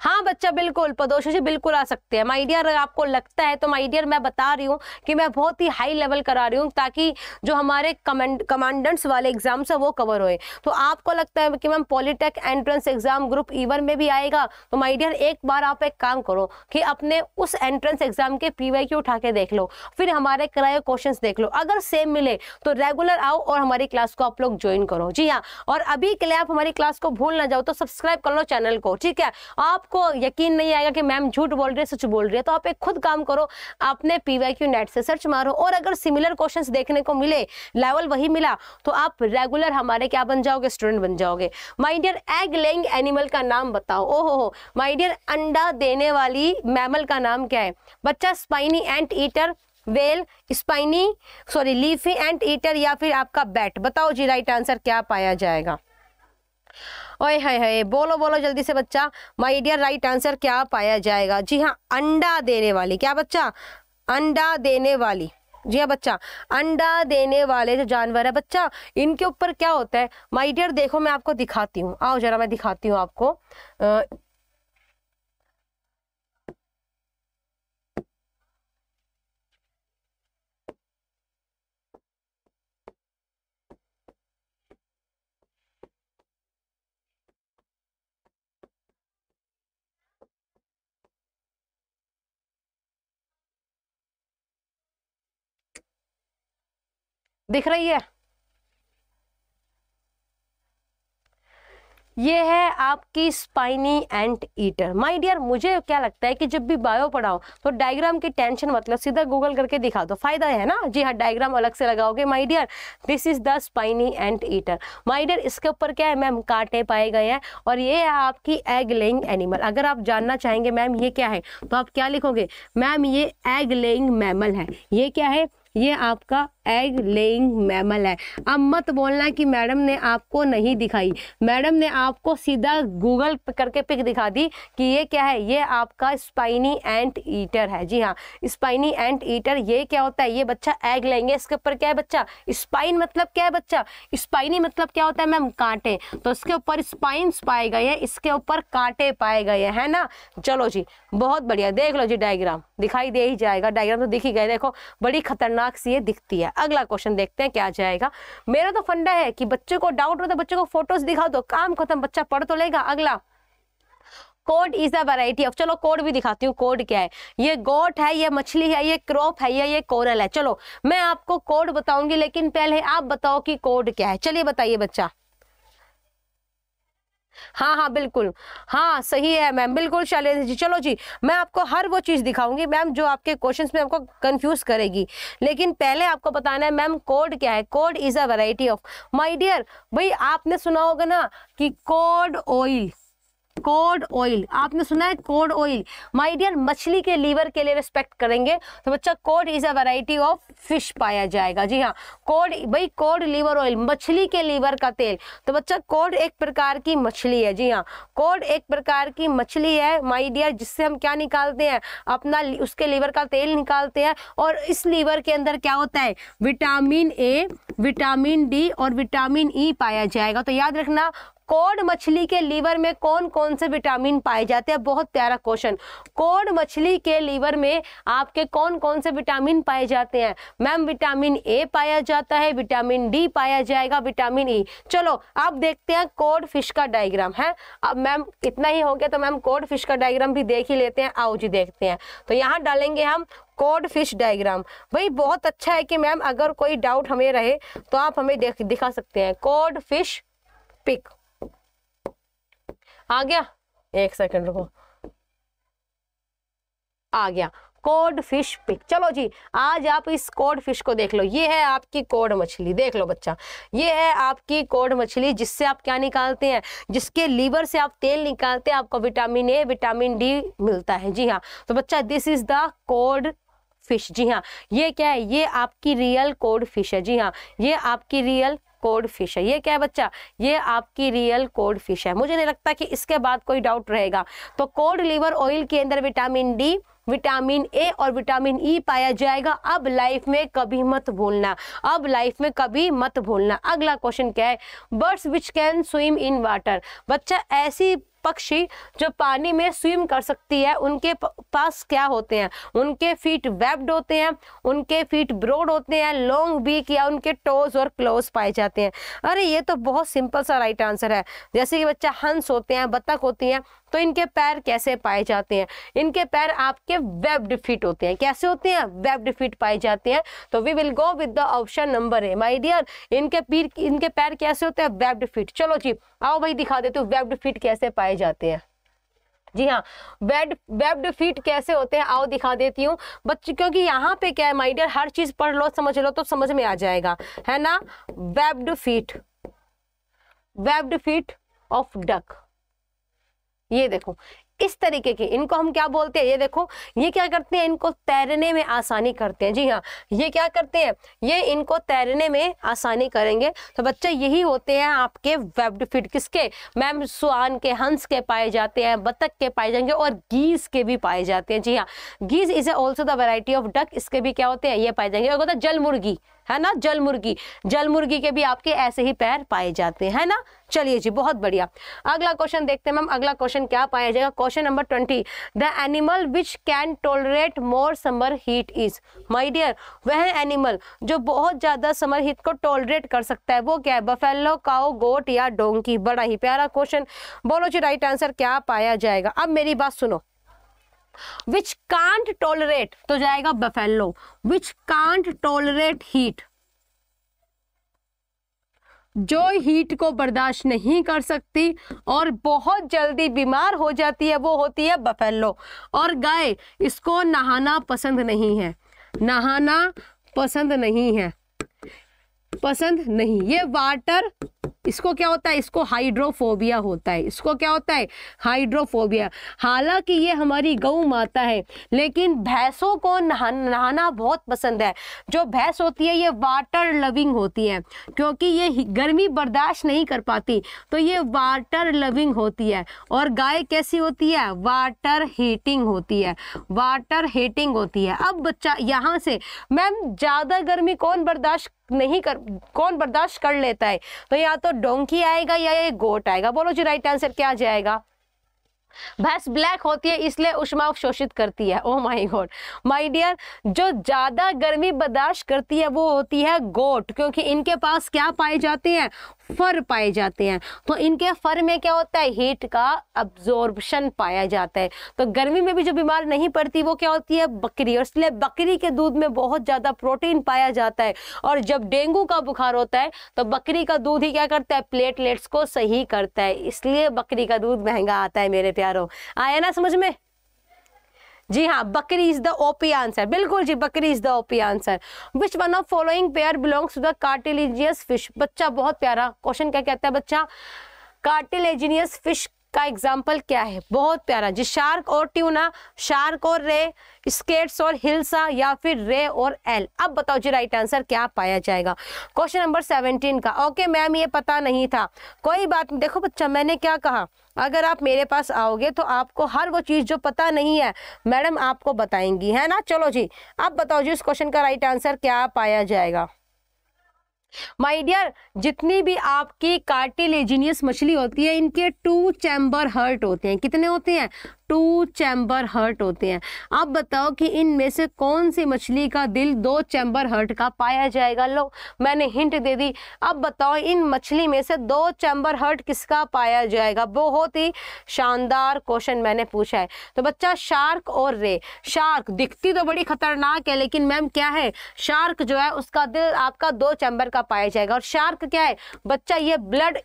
हाँ बच्चा बिल्कुल प्रदोष जी बिल्कुल आ सकते हैं माइडियर आपको लगता है तो माइडियर मैं बता रही हूँ कि मैं बहुत ही हाई लेवल करा रही हूँ ताकि जो हमारे कमेंड कमांडेंट्स वाले एग्जाम्स हैं वो कवर होए तो आपको लगता है कि ma'am polytech entrance exam group even में भी आएगा तो माइडियर एक बार आप एक काम करो कि अपने उस एंट्रेंस एग्जाम के पी उठा के देख लो फिर हमारे कराए क्वेश्चन देख लो अगर सेम मिले तो रेगुलर आओ और हमारी क्लास को आप लोग ज्वाइन करो जी हाँ और अभी के लिए आप हमारी क्लास को भूल ना जाओ तो सब्सक्राइब कर लो चैनल को ठीक है आप आपको यकीन नहीं आएगा कि मैम झूठ बोल रही है सच बोल रही है तो आप एक खुद काम करो आपने पी नेट से सर्च मारो और अगर सिमिलर क्वेश्चन देखने को मिले लेवल वही मिला तो आप रेगुलर हमारे क्या बन जाओगे स्टूडेंट बन जाओगे my dear egg laying animal का नाम बताओ ओहो हो माई डियर अंडा देने वाली मैमल का नाम क्या है बच्चा spiny anteater well spiny sorry leafy anteater या फिर आपका बैट बताओ जी राइट आंसर क्या पाया जाएगा ओए हाय हाय बोलो बोलो जल्दी से बच्चा माई डियर राइट आंसर क्या पाया जाएगा जी हाँ अंडा देने वाली क्या बच्चा अंडा देने वाली जी हाँ बच्चा अंडा देने वाले जो जानवर है बच्चा इनके ऊपर क्या होता है माई डियर देखो मैं आपको दिखाती हूँ आओ जरा मैं दिखाती हूँ आपको दिख रही है ये है आपकी spiny anteater my dear मुझे क्या लगता है कि जब भी बायो पढ़ाओ तो डायग्राम की टेंशन मतलब सीधा गूगल करके दिखा दो फायदा है ना जी हाँ डायग्राम अलग से लगाओगे my dear this is the spiny anteater my dear इसके ऊपर क्या है मैम कांटे पाए गए हैं और ये है आपकी एग लेइंग एनिमल अगर आप जानना चाहेंगे मैम ये क्या है तो आप क्या लिखोगे मैम ये एग लेइंग मैमल है ये क्या है ये आपका एग लेइंग मैमल है अब मत बोलना कि मैडम ने आपको नहीं दिखाई मैडम ने आपको सीधा गूगल करके पिक दिखा दी कि ये क्या है ये आपका स्पाइनी एंट ईटर है जी हाँ स्पाइनी एंट ईटर ये क्या होता है ये बच्चा एग लेंगे इसके ऊपर क्या है बच्चा स्पाइन मतलब क्या है बच्चा स्पाइनी मतलब क्या होता है मैम कांटे तो इसके ऊपर स्पाइन्स पाए गए हैं इसके ऊपर कांटे पाए गए हैं है ना चलो जी बहुत बढ़िया देख लो जी डायग्राम दिखाई दे ही जाएगा डायग्राम तो दिख ही गए देखो बड़ी खतरनाक सी ये दिखती है अगला क्वेश्चन देखते हैं क्या जाएगा मेरा तो फंडा है कि बच्चे को डाउट होता तो है बच्चे को फोटोज दिखा दो काम खत्म बच्चा पढ़ तो लेगा अगला cod is a variety of चलो कोड भी दिखाती हूँ कोड क्या है ये गोट है ये मछली है ये क्रॉप है या ये कोरल है चलो मैं आपको कोड बताऊंगी लेकिन पहले आप बताओ कि कोड क्या है चलिए बताइए बच्चा हाँ हाँ बिल्कुल हाँ सही है मैम बिल्कुल शैलेंद्र जी चलो जी मैं आपको हर वो चीज़ दिखाऊंगी मैम जो आपके क्वेश्चंस में आपको कंफ्यूज करेगी लेकिन पहले आपको बताना है मैम कोड क्या है cod is a variety of my dear भाई आपने सुना होगा ना कि कोड ऑयल कोड ऑयल आपने सुना है कोड ऑयल माय मछली के लीवर के लिए रिस्पेक्ट करेंगे तो बच्चा cod is a variety of fish पाया जाएगा जी हाँ कोड भाई कोड लीवर ऑयल मछली के लीवर का तेल तो बच्चा कोड एक प्रकार की मछली है जी हाँ कोड एक प्रकार की मछली है माय डियर जिससे हम क्या निकालते हैं अपना उसके लीवर का तेल निकालते हैं और इस लीवर के अंदर क्या होता है विटामिन ए विटामिन डी और विटामिन ई e पाया जाएगा तो याद रखना कोड मछली के लीवर में कौन कौन से विटामिन पाए जाते हैं बहुत प्यारा क्वेश्चन कोड मछली के लीवर में आपके कौन कौन से विटामिन पाए जाते हैं मैम विटामिन ए पाया जाता है विटामिन डी पाया जाएगा विटामिन ई e. चलो अब देखते हैं कोड फिश का डायग्राम है अब मैम इतना ही हो गया तो मैम कोड फिश का डायग्राम भी देख ही लेते हैं आओ जी देखते हैं तो यहाँ डालेंगे हम कोड फिश डायग्राम भाई बहुत अच्छा है कि मैम अगर कोई डाउट हमें रहे तो आप हमें दिखा सकते हैं कोड फिश पिक आ गया एक सेकंड रुको आ गया कोड फिश पिक चलो जी आज आप इस कोड फिश को देख लो ये है आपकी कोड मछली देख लो बच्चा ये है आपकी कोड मछली जिससे आप क्या निकालते हैं जिसके लीवर से आप तेल निकालते हैं आपको विटामिन ए विटामिन डी मिलता है जी हाँ तो बच्चा this is the cod fish जी हाँ ये क्या है ये आपकी रियल कोड फिश है जी हाँ ये आपकी रियल कोड फिश है ये क्या है बच्चा ये आपकी रियल कोड फिश है मुझे नहीं लगता कि इसके बाद कोई डाउट रहेगा तो कोड लीवर ऑयल के अंदर विटामिन डी विटामिन ए और विटामिन ई e पाया जाएगा अब लाइफ में कभी मत भूलना अब लाइफ में कभी मत भूलना अगला क्वेश्चन क्या है birds which can swim in water बच्चा ऐसी पक्षी जो पानी में स्विम कर सकती है उनके पास क्या होते हैं उनके फीट वेब्ड होते हैं उनके फीट ब्रोड होते हैं लॉन्ग बीक या उनके टोज और क्लोज पाए जाते हैं अरे ये तो बहुत सिंपल सा राइट आंसर है जैसे कि बच्चा हंस होते हैं बतख होती हैं तो इनके पैर कैसे पाए जाते हैं इनके पैर आपके वेब डिफीट होते हैं कैसे होते हैं वेब डिफीट पाए जाते हैं तो we will go with the option number A my dear इनके पीर इनके पैर कैसे होते हैं वेब डिफीट चलो जी आओ भाई दिखा देते हो वेब्ड फीट कैसे पाए जाते हैं जी हाँ वेड वेब्ड फीट कैसे होते हैं आओ दिखा देती हूँ बच्चे क्योंकि यहाँ पे क्या है माइडियर हर चीज पढ़ लो समझ लो तो समझ में आ जाएगा है ना webbed feet webbed feet of duck ये देखो इस तरीके की इनको हम क्या बोलते हैं ये देखो ये क्या करते हैं इनको तैरने में आसानी करते हैं जी हाँ ये क्या करते हैं ये इनको तैरने में आसानी करेंगे तो बच्चे यही होते हैं आपके वेब्ड फिट किसके मैम सुआन के हंस के पाए जाते हैं बतख के पाए जाएंगे और गीज के भी पाए जाते हैं जी हाँ geese is also the variety of duck इसके भी क्या होते हैं ये पाए जाएंगे और जल मुर्गी है ना जल मुर्गी जल मुर्गी के भी आपके ऐसे ही पैर पाए जाते हैं ना चलिए जी बहुत बढ़िया अगला क्वेश्चन देखते हैं मैम अगला क्वेश्चन क्या पाया जाएगा question number twenty the animal which can tolerate more summer heat is my dear वह एनिमल जो बहुत ज़्यादा समर हीट को टोलरेट कर सकता है वो क्या है बफेलो काओ गोट या डोंकी बड़ा ही प्यारा क्वेश्चन बोलो जी राइट आंसर क्या पाया जाएगा अब मेरी बात सुनो विच कांट टॉलरेट तो जाएगा buffalo which can't tolerate heat जो हीट को बर्दाश्त नहीं कर सकती और बहुत जल्दी बीमार हो जाती है वो होती है बफेलो और गाय इसको नहाना पसंद नहीं है नहाना पसंद नहीं है पसंद नहीं ये वाटर इसको क्या होता है इसको हाइड्रोफोबिया होता है इसको क्या होता है हाइड्रोफोबिया हालांकि ये हमारी गऊ माता है लेकिन भैंसों को नहा नहाना बहुत पसंद है जो भैंस होती है ये वाटर लविंग होती है क्योंकि ये गर्मी बर्दाश्त नहीं कर पाती तो ये वाटर लविंग होती है और गाय कैसी होती है वाटर हीटिंग होती है वाटर हीटिंग होती है अब बच्चा यहाँ से मैम ज़्यादा गर्मी कौन बर्दाश्त नहीं कर कौन बर्दाश्त कर लेता है तो या तो डोंकी आएगा या ये गोट आएगा बोलो जी राइट आंसर क्या जाएगा भैंस ब्लैक होती है इसलिए उष्मा अवशोषित करती है oh my god my dear जो ज़्यादा गर्मी बर्दाश्त करती है वो होती है गोट क्योंकि इनके पास क्या पाए जाते हैं फर पाए जाते हैं तो इनके फर में क्या होता है हीट का अब्जॉर्बशन पाया जाता है तो गर्मी में भी जो बीमार नहीं पड़ती वो क्या होती है बकरी और इसलिए बकरी के दूध में बहुत ज़्यादा प्रोटीन पाया जाता है और जब डेंगू का बुखार होता है तो बकरी का दूध ही क्या करता है प्लेटलेट्स को सही करता है इसलिए बकरी का दूध महंगा आता है मेरे प्यार प्यारो आया ना समझ में जी हाँ बकरी इज द ओपी आंसर बिल्कुल जी बकरी is the OP answer which one of following pair belongs to the cartilaginous fish बच्चा बहुत प्यारा क्वेश्चन क्या कहता है बच्चा कार्टिलेजिनियस फिश का एग्जाम्पल क्या है बहुत प्यारा जी शार्क और ट्यूना शार्क और रे स्केट्स और हिल्सा या फिर रे और एल अब बताओ जी राइट आंसर क्या पाया जाएगा क्वेश्चन नंबर सेवनटीन का ओके मैम ये पता नहीं था कोई बात नहीं देखो बच्चा मैंने क्या कहा अगर आप मेरे पास आओगे तो आपको हर वो चीज़ जो पता नहीं है मैडम आपको बताएंगी है ना चलो जी अब बताओ जी इस क्वेश्चन का राइट आंसर क्या पाया जाएगा माई डियर जितनी भी आपकी कार्टिलेजिनियस मछली होती है इनके टू चैम्बर हर्ट होते हैं कितने होते हैं टू चैम्बर हर्ट होते हैं अब बताओ कि इनमें से कौन सी मछली का दिल दो चैम्बर हर्ट का पाया जाएगा लो मैंने हिंट दे दी अब बताओ इन मछली में से दो चैम्बर हर्ट किसका पाया जाएगा बहुत ही शानदार क्वेश्चन मैंने पूछा है तो बच्चा शार्क और रे शार्क दिखती तो बड़ी खतरनाक है लेकिन मैम क्या है शार्क जो है उसका दिल आपका दो चैम्बर का पाया जाएगा और शार्क क्या है बच्चा ये ब्लड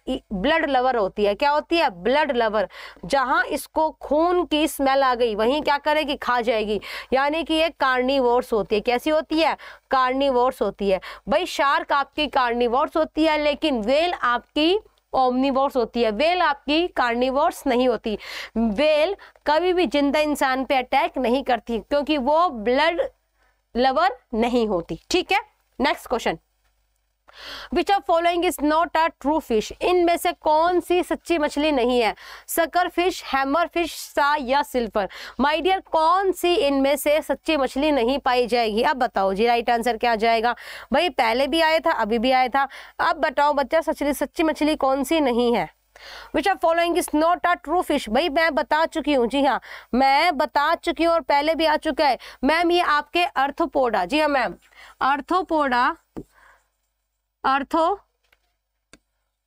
ब्लड लवर होती है क्या होती है ब्लड लवर जहां इसको खून की स्मेल आ गई वहीं क्या करेगी खा जाएगी यानी कि ये कार्निवोर्स होती है कैसी होती है कार्निवोर्स होती है भाई शार्क आपकी कार्निवोर्स होती है लेकिन वेल आपकी ओमनीवोर्स होती है वेल आपकी कार्निवोर्स नहीं होती वेल कभी भी जिंदा इंसान पे अटैक नहीं करती क्योंकि वो ब्लड लवर नहीं होती ठीक है next question which of following is not a true fish इनमें से कौन सी सच्ची मछली नहीं है सकर फिश हैमर फिश सा या सिल्वर माय डियर कौन सी इनमें से सच्ची मछली नहीं पाई जाएगी अब बताओ जी राइट आंसर क्या जाएगा भाई पहले भी आया था अभी भी आया था अब बताओ बच्चा सच्ची सच्ची मछली कौन सी नहीं है Which of following is not a true fish? भाई मैं बता चुकी हूँ जी हाँ मैं बता चुकी हूँ और पहले भी आ चुका है मैम ये आपके अर्थोपोडा जी हाँ मैम अर्थोपोडा अर्थो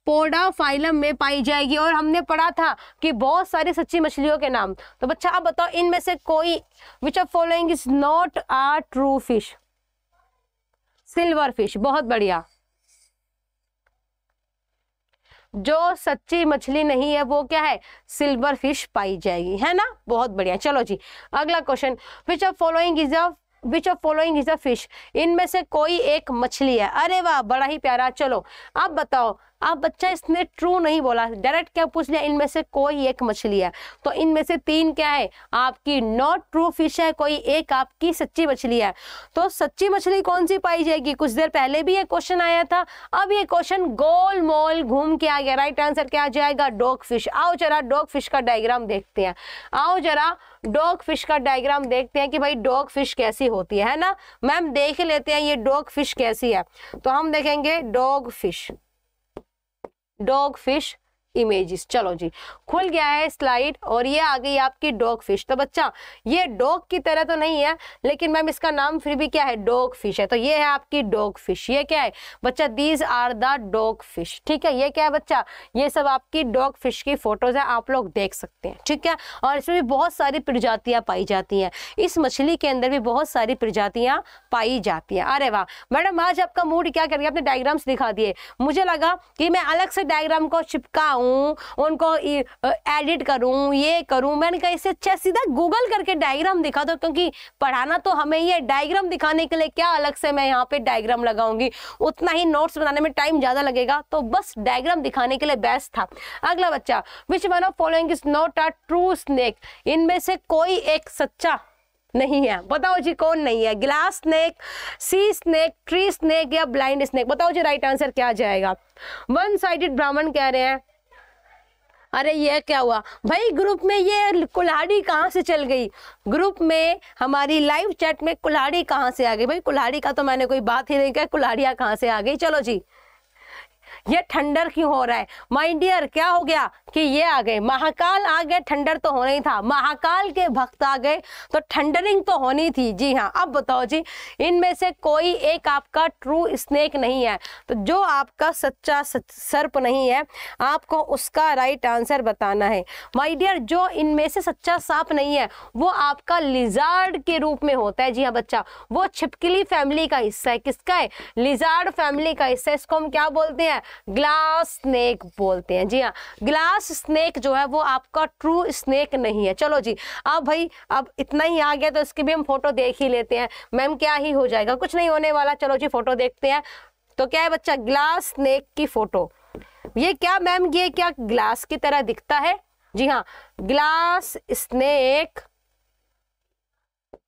पोडा फाइलम में पाई जाएगी और हमने पढ़ा था कि बहुत सारी सच्ची मछलियों के नाम तो बच्चा आप बताओ इनमें से कोई which of following is not a true fish silver fish बहुत बढ़िया जो सच्ची मछली नहीं है वो क्या है सिल्वर फिश पाई जाएगी है ना बहुत बढ़िया चलो जी अगला question which of following is of which of following is a fish इनमें से कोई एक मछली है अरे वाह बड़ा ही प्यारा चलो अब बताओ अब बच्चा इसने ट्रू नहीं बोला डायरेक्ट क्या पूछ लिया इनमें से कोई एक मछली है तो इनमें से तीन क्या है आपकी नॉट ट्रू फिश है कोई एक आपकी सच्ची मछली है तो सच्ची मछली कौन सी पाई जाएगी कुछ देर पहले भी ये क्वेश्चन आया था अब ये क्वेश्चन गोल मोल घूम के आ गया राइट आंसर क्या आ जाएगा डॉग फिश आओ जरा डॉग फिश का डायग्राम देखते हैं आओ जरा डॉग फिश का डायग्राम देखते हैं कि भाई डॉग फिश कैसी होती है, है ना मैम देख लेते हैं ये डॉग फिश कैसी है तो हम देखेंगे dog fish dog, fish, images चलो जी खुल गया है स्लाइड और ये आ गई आपकी डॉग फिश तो बच्चा ये डॉग की तरह तो नहीं है लेकिन मैम इसका नाम फिर भी क्या है डॉग फिश है तो ये है आपकी डॉग फिश ये क्या है बच्चा these are the dog fish ठीक है ये क्या है बच्चा ये सब आपकी डॉग फिश की फोटोज है आप लोग देख सकते हैं ठीक है और इसमें भी बहुत सारी प्रजातियां पाई जाती हैं इस मछली के अंदर भी बहुत सारी प्रजातियां पाई जाती हैं अरे वाह मैडम आज आपका मूड क्या कर गया आपने डायग्राम्स दिखा दिए मुझे लगा कि मैं अलग से डायग्राम को चिपकाऊं हटाऊँ उनको एडिट करूँ ये करूं मैंने कहा इससे अच्छा सीधा गूगल करके डायग्राम दिखा दो क्योंकि पढ़ाना तो हमें ही है डायग्राम दिखाने के लिए क्या अलग से मैं यहाँ पे डायग्राम लगाऊंगी उतना ही नोट्स बनाने में टाइम ज़्यादा लगेगा तो बस डायग्राम दिखाने के लिए बेस्ट था अगला बच्चा which one of following is not a true snake इनमें से कोई एक सच्चा नहीं है बताओ जी कौन नहीं है glass snake sea snake tree snake या ब्लाइंड स्नेक बताओ जी राइट आंसर क्या जाएगा वन साइडेड ब्राह्मण कह रहे हैं अरे ये क्या हुआ भाई ग्रुप में ये कुल्हाड़ी कहाँ से चल गई ग्रुप में हमारी लाइव चैट में कुल्हाड़ी कहाँ से आ गई भाई कुल्हाड़ी का तो मैंने कोई बात ही नहीं किया कुल्हाड़िया कहाँ से आ गई चलो जी ये ठंडर क्यों हो रहा है माइंडियर डियर क्या हो गया कि ये आ गए महाकाल आ गए ठंडर तो होना ही था महाकाल के भक्त आ गए तो ठंडरिंग तो होनी थी जी हाँ अब बताओ जी इनमें से कोई एक आपका ट्रू स्नेक नहीं है तो जो आपका सच्चा सर्प नहीं है आपको उसका राइट आंसर बताना है माय डियर जो इनमें से सच्चा सांप नहीं है वो आपका लिजार्ड के रूप में होता है जी हाँ बच्चा वो छिपकली फैमिली का हिस्सा है किसका है लिजार्ड फैमिली का हिस्सा इसको हम क्या बोलते हैं ग्लास स्नेक बोलते हैं जी हाँ ग्लास फॉल्स स्नेक जो है वो आपका ट्रू स्नेक नहीं है चलो जी अब भाई अब इतना ही आ गया तो इसकी भी हम फोटो देख ही लेते हैं मैम क्या ही हो जाएगा कुछ नहीं होने वाला चलो जी फोटो देखते हैं तो क्या है बच्चा ग्लास स्नेक की फोटो ये क्या मैम ये क्या ग्लास की तरह दिखता है जी हाँ ग्लास स्नेक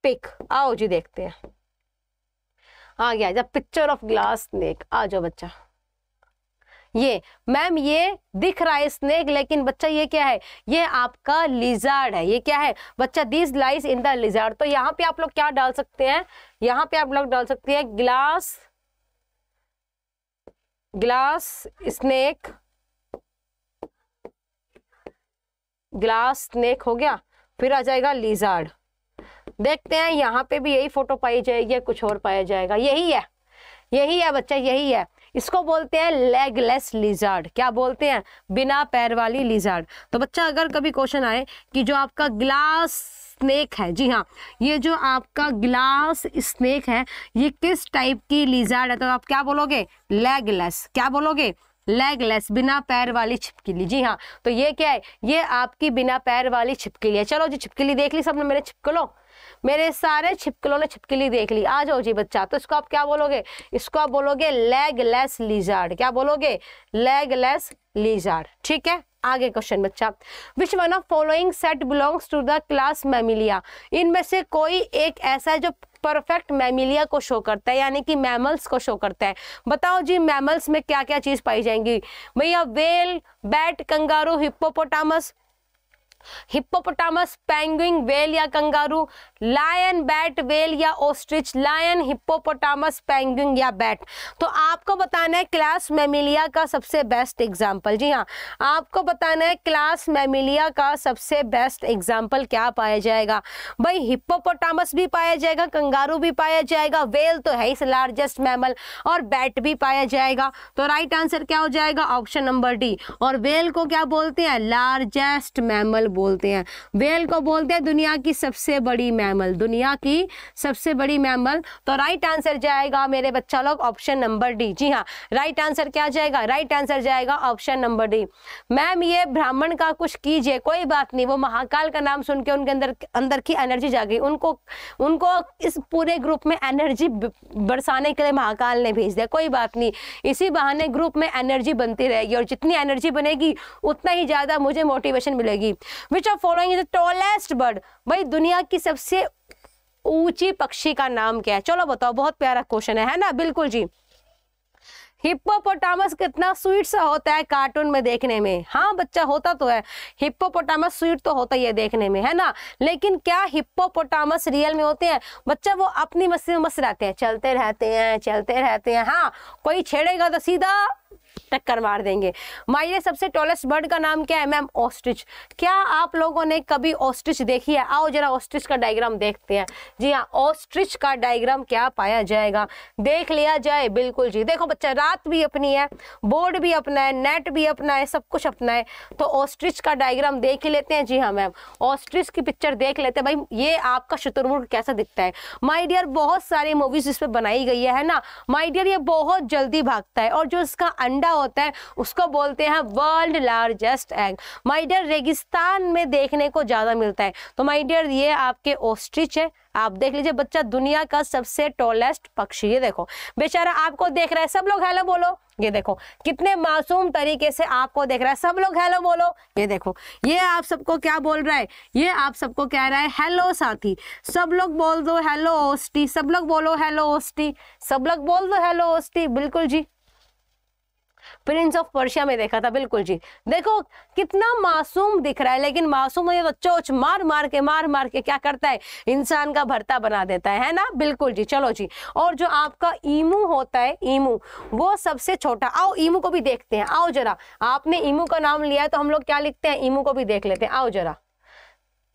पिक आओ जी देखते हैं आ गया जब पिक्चर ऑफ ग्लास स्नेक आ जाओ बच्चा ये मैम ये दिख रहा है स्नेक लेकिन बच्चा ये क्या है ये आपका लिजार्ड है ये क्या है बच्चा this lies in the lizard तो यहाँ पे आप लोग क्या डाल सकते हैं यहाँ पे आप लोग डाल सकते हैं glass glass snake glass snake हो गया फिर आ जाएगा लिजार्ड देखते हैं यहाँ पे भी यही फोटो पाई जाएगी कुछ और पाया जाएगा यही है यही है बच्चा यही है इसको बोलते हैं लेगलेस लिजार्ड क्या बोलते हैं बिना पैर वाली लिजार्ड तो बच्चा अगर कभी क्वेश्चन आए कि जो आपका ग्लास स्नेक है जी हाँ ये जो आपका ग्लास स्नेक है ये किस टाइप की लिजार्ड है तो आप क्या बोलोगे लेगलेस क्या बोलोगे लेगलेस बिना पैर वाली छिपकली जी हाँ तो ये क्या है ये आपकी बिना पैर वाली छिपकली है चलो जी छिपकली देख ली सबने मेरे छिपकलो मेरे सारे छिपकलों ने छिपकली देख ली आ जाओ जी बच्चा तो इसको आप क्या बोलोगे इसको आप बोलोगे लेग लेस लीजार्ड क्या बोलोगे लेग लेस लीजार्ड ठीक है आगे क्वेश्चन बच्चा which one of following set belongs to the class mammalia इनमें से कोई एक ऐसा है जो परफेक्ट मैमिलिया को शो करता है यानी कि मैमल्स को शो करता है बताओ जी मैमल्स में क्या क्या चीज़ पाई जाएंगी भैया whale bat kangaroo hippopotamus hippopotamus penguin whale या कंगारू लायन बैट वेल या ओस्ट्रिच लायन हिप्पोपोटामस पेंगुइन या बैट तो आपको बताना है क्लास मेमिलिया का सबसे बेस्ट एग्जाम्पल जी हाँ आपको बताना है क्लास मेमिलिया का सबसे बेस्ट एग्जाम्पल क्या पाया जाएगा भाई हिप्पोपोटामस भी पाया जाएगा कंगारू भी पाया जाएगा वेल तो है इस लार्जेस्ट मैमल और बैट भी पाया जाएगा तो राइट आंसर क्या हो जाएगा ऑप्शन नंबर डी और वेल को क्या बोलते हैं लार्जेस्ट मैमल बोलते हैं वेल को बोलते हैं दुनिया की सबसे बड़ी मैमल दुनिया की सबसे बड़ी मैमल तो राइट आंसर जाएगा मेरे बच्चा लोग ऑप्शन नंबर डी जी हाँ राइट आंसर क्या जाएगा राइट आंसर जाएगा ऑप्शन नंबर डी मैम ये ब्राह्मण का कुछ कीजिए कोई बात नहीं वो महाकाल का नाम सुन के उनके अंदर अंदर की एनर्जी जा गई उनको उनको इस पूरे ग्रुप में एनर्जी बरसाने के लिए महाकाल ने भेज दिया कोई बात नहीं इसी बहाने ग्रुप में एनर्जी बनती रहेगी और जितनी एनर्जी बनेगी उतना ही ज़्यादा मुझे मोटिवेशन मिलेगी which of following is the tallest bird भाई दुनिया की सबसे ऊंची पक्षी का नाम क्या है चलो बताओ बहुत प्यारा क्वेश्चन है है ना बिल्कुल जी हिप्पोपोटामस कितना स्वीट सा होता है कार्टून में देखने में हाँ बच्चा होता तो है हिप्पोपोटामस स्वीट तो होता ही है देखने में है ना लेकिन क्या हिप्पोपोटामस रियल में होते हैं बच्चा वो अपनी मस्ती में मस्त रहते हैं चलते रहते हैं चलते रहते हैं हाँ कोई छेड़ेगा तो सीधा टक्कर मार देंगे माइए सबसे टॉलेस्ट बर्ड का नाम क्या है मैम ऑस्ट्रिच क्या आप लोगों ने कभी ऑस्ट्रिच देखी है आओ जरा ऑस्ट्रिच का डायग्राम देखते हैं जी हाँ ऑस्ट्रिच का डायग्राम क्या पाया जाएगा देख लिया जाए बिल्कुल जी देखो बच्चा रात भी अपनी है बोर्ड भी अपना है नेट भी अपना है सब कुछ अपना है तो ऑस्ट्रिच का डायग्राम देख ही लेते हैं जी हाँ मैम ऑस्ट्रिच की पिक्चर देख लेते हैं भाई ये आपका शत्रुमुर्ग कैसा दिखता है माई डियर बहुत सारी मूवीज इस पर बनाई गई है ना माई डियर ये बहुत जल्दी भागता है और जो इसका अंडा अंडा होता है उसको बोलते हैं वर्ल्ड लार्जेस्ट एग माइडियर रेगिस्तान में देखने को ज़्यादा मिलता है तो माइडियर ये आपके ऑस्ट्रिच है आप देख लीजिए बच्चा दुनिया का सबसे टॉलेस्ट पक्षी ये देखो बेचारा आपको देख रहा है सब लोग हेलो बोलो ये देखो कितने मासूम तरीके से आपको देख रहा है सब लोग हेलो बोलो ये देखो ये आप सबको क्या बोल रहा है ये आप सबको कह रहा है हेलो साथी सब लोग बोल दो हेलो ओस्टी सब लोग बोलो हेलो ओस्टी सब लोग बोल दो हेलो ओस्टी बिल्कुल जी प्रिंस ऑफ पर्शिया में देखा था बिल्कुल जी देखो कितना मासूम दिख रहा है लेकिन मासूम ये तो चोच मार मार के मार मार के क्या करता है इंसान का भरता बना देता है है ना बिल्कुल जी चलो जी और जो आपका ईमू होता है ईमू वो सबसे छोटा आओ ईमू को भी देखते हैं आओ जरा आपने ईमू का नाम लिया है तो हम लोग क्या लिखते हैं ईमू को भी देख लेते हैं आओ जरा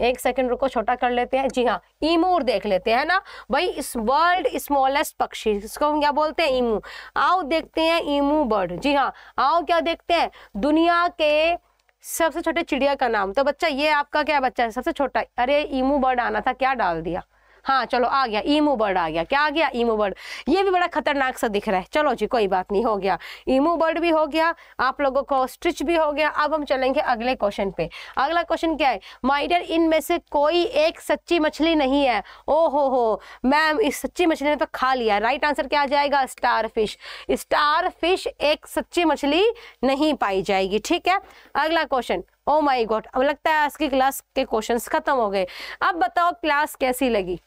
एक सेकंड रुको छोटा कर लेते हैं जी हाँ ईमूर देख लेते हैं ना भाई इस वर्ल्ड स्मॉलेस्ट पक्षी इसको हम क्या बोलते हैं ईमू आओ देखते हैं ईमू बर्ड जी हाँ आओ क्या देखते हैं दुनिया के सबसे छोटे चिड़िया का नाम तो बच्चा ये आपका क्या बच्चा है सबसे छोटा अरे ईमू बर्ड आना था क्या डाल दिया हाँ चलो आ गया ईमो बर्ड आ गया क्या आ गया ईमो बर्ड ये भी बड़ा खतरनाक सा दिख रहा है चलो जी कोई बात नहीं हो गया ईमो बर्ड भी हो गया आप लोगों को स्ट्रिच भी हो गया अब हम चलेंगे अगले क्वेश्चन पे अगला क्वेश्चन क्या है माइडर इनमें से कोई एक सच्ची मछली नहीं है ओ हो हो मैम इस सच्ची मछली ने तो खा लिया राइट आंसर क्या आ जाएगा स्टार फिश स्टार फिश एक सच्ची मछली नहीं पाई जाएगी ठीक है अगला क्वेश्चन ओ माई गॉड अब लगता है आज की क्लास के क्वेश्चंस खत्म हो गए अब बताओ क्लास कैसी लगी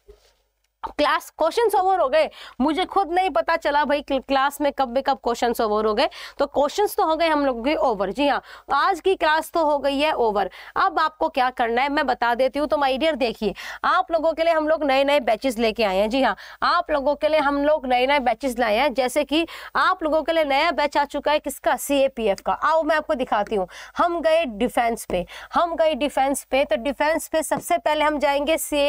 क्लास क्वेश्चन ओवर हो गए मुझे खुद नहीं पता चला भाई क्लास में कब कब क्वेश्चन ओवर हो गए तो क्वेश्चन तो हो गए हम लोगों के ओवर जी हाँ आज की क्लास तो हो गई है ओवर अब आपको क्या करना है मैं बता देती हूँ तो माइडियर देखिए आप लोगों के लिए हम लोग नए नए बैचेस लेके आए हैं जी हाँ आप लोगों के लिए हम लोग नए नए बैचेस लाए हैं जैसे कि आप लोगों के लिए नया बैच आ चुका है किसका सी का आओ मैं आपको दिखाती हूँ हम गए डिफेंस पे हम गए डिफेंस पे तो डिफेंस पे सबसे पहले हम जाएंगे सी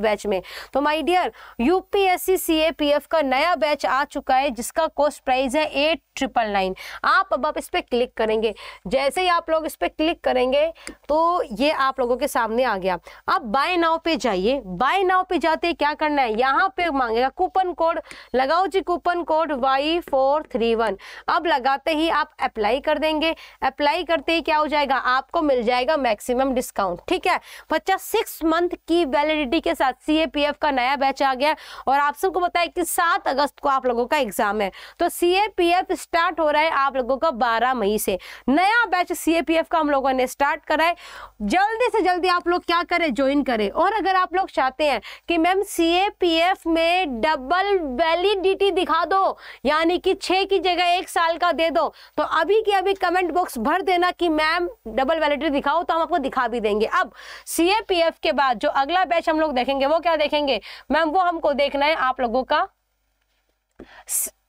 बैच में तो माइडियर यूपीएससी सीएपीएफ का नया बैच आ चुका है जिसका कॉस्ट प्राइस है एट ट्रिपल नाइन आप अब आप इस पर क्लिक करेंगे जैसे ही आप लोग इस पर क्लिक करेंगे तो ये आप लोगों के सामने आ गया अब बाय नाव पे जाइए बाय नाव पे जाते क्या करना है यहाँ पे मांगेगा कूपन कोड लगाओ जी coupon code Y four three one अब लगाते ही आप अप्लाई कर देंगे अप्लाई करते ही क्या हो जाएगा आपको मिल जाएगा मैक्सिमम डिस्काउंट ठीक है बच्चा सिक्स मंथ की वैलिडिटी के साथ सी का नया बैच आ गया और आप सबको पता है कि सात अगस्त को आप लोगों का एग्जाम है तो सी स्टार्ट हो रहा है आप लोगों का बारह मई से नया बैच सी का हम लोगों ने स्टार्ट करा है जल्दी से जल्दी आप लोग क्या करें ज्वाइन करें और अगर आप लोग चाहते हैं कि मैम सी में डबल वैलिडिटी दिखा दो यानी कि छः की जगह एक साल का दे दो तो अभी की अभी कमेंट बॉक्स भर देना कि मैम डबल वैलिडिटी दिखाओ तो हम आपको दिखा भी देंगे अब सी के बाद जो अगला बैच हम लोग देखेंगे वो क्या देखेंगे मैम वो हमको देखना है आप लोगों का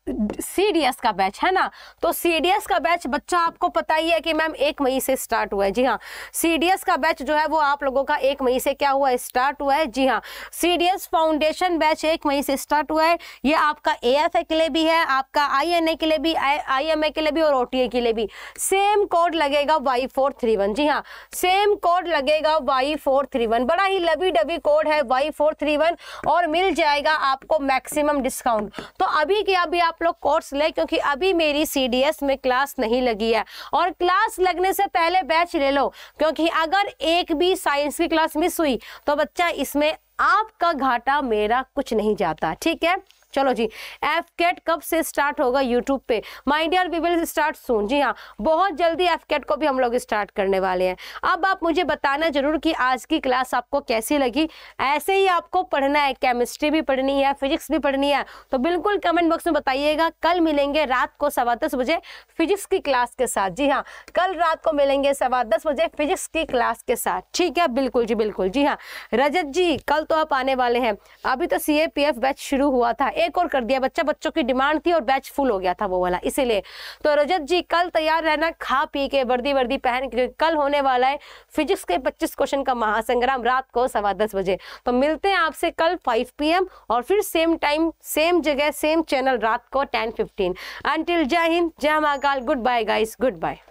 सीडीएस का बैच है ना तो सीडीएस का बैच बच्चा आपको पता ही है कि मैम एक मई से स्टार्ट हुआ है जी हाँ सीडीएस का बैच जो है वो आप लोगों का एक मई से क्या हुआ है स्टार्ट हुआ है जी हाँ सीडीएस फाउंडेशन बैच एक मई से स्टार्ट हुआ है ये आपका एएफए के लिए भी है आपका आईएनए के लिए भी आईएमए के लिए भी और ओटीए के लिए भी सेम कोड लगेगा वाई फोर थ्री वन जी हाँ सेम कोड लगेगा वाई फोर थ्री वन बड़ा ही लबी डबी कोड है वाई फोर थ्री वन और मिल जाएगा आपको मैक्सिमम डिस्काउंट तो अभी क्या अभी आप आप लोग कोर्स ले क्योंकि अभी मेरी सी में क्लास नहीं लगी है और क्लास लगने से पहले बैच ले लो क्योंकि अगर एक भी साइंस की क्लास मिस हुई तो बच्चा इसमें आपका घाटा मेरा कुछ नहीं जाता ठीक है चलो जी एफ कैट कब से स्टार्ट होगा यूट्यूब पे my dear we will start soon जी हाँ बहुत जल्दी एफ कैट को भी हम लोग स्टार्ट करने वाले हैं अब आप मुझे बताना जरूर कि आज की क्लास आपको कैसी लगी ऐसे ही आपको पढ़ना है केमिस्ट्री भी पढ़नी है फिजिक्स भी पढ़नी है तो बिल्कुल कमेंट बॉक्स में बताइएगा कल मिलेंगे रात को सवा दस बजे फिजिक्स की क्लास के साथ जी हाँ कल रात को मिलेंगे सवा दस बजे फिजिक्स की क्लास के साथ ठीक है बिल्कुल जी बिल्कुल जी हाँ रजत जी कल तो आप आने वाले हैं अभी तो सी बैच शुरू हुआ था एक और कर दिया बच्चा बच्चों की डिमांड थी और बैच फुल हो गया था वो वाला इसीलिए तो रजत जी कल तैयार रहना खा पी के वर्दी वर्दी पहन के कल होने वाला है फिजिक्स के पच्चीस क्वेश्चन का महासंग्राम रात को सवा दस बजे तो मिलते हैं आपसे कल फाइव पी और फिर सेम टाइम सेम जगह सेम चैनल रात को ten fifteen until Jai Hind Jai Mahakal good bye guys good bye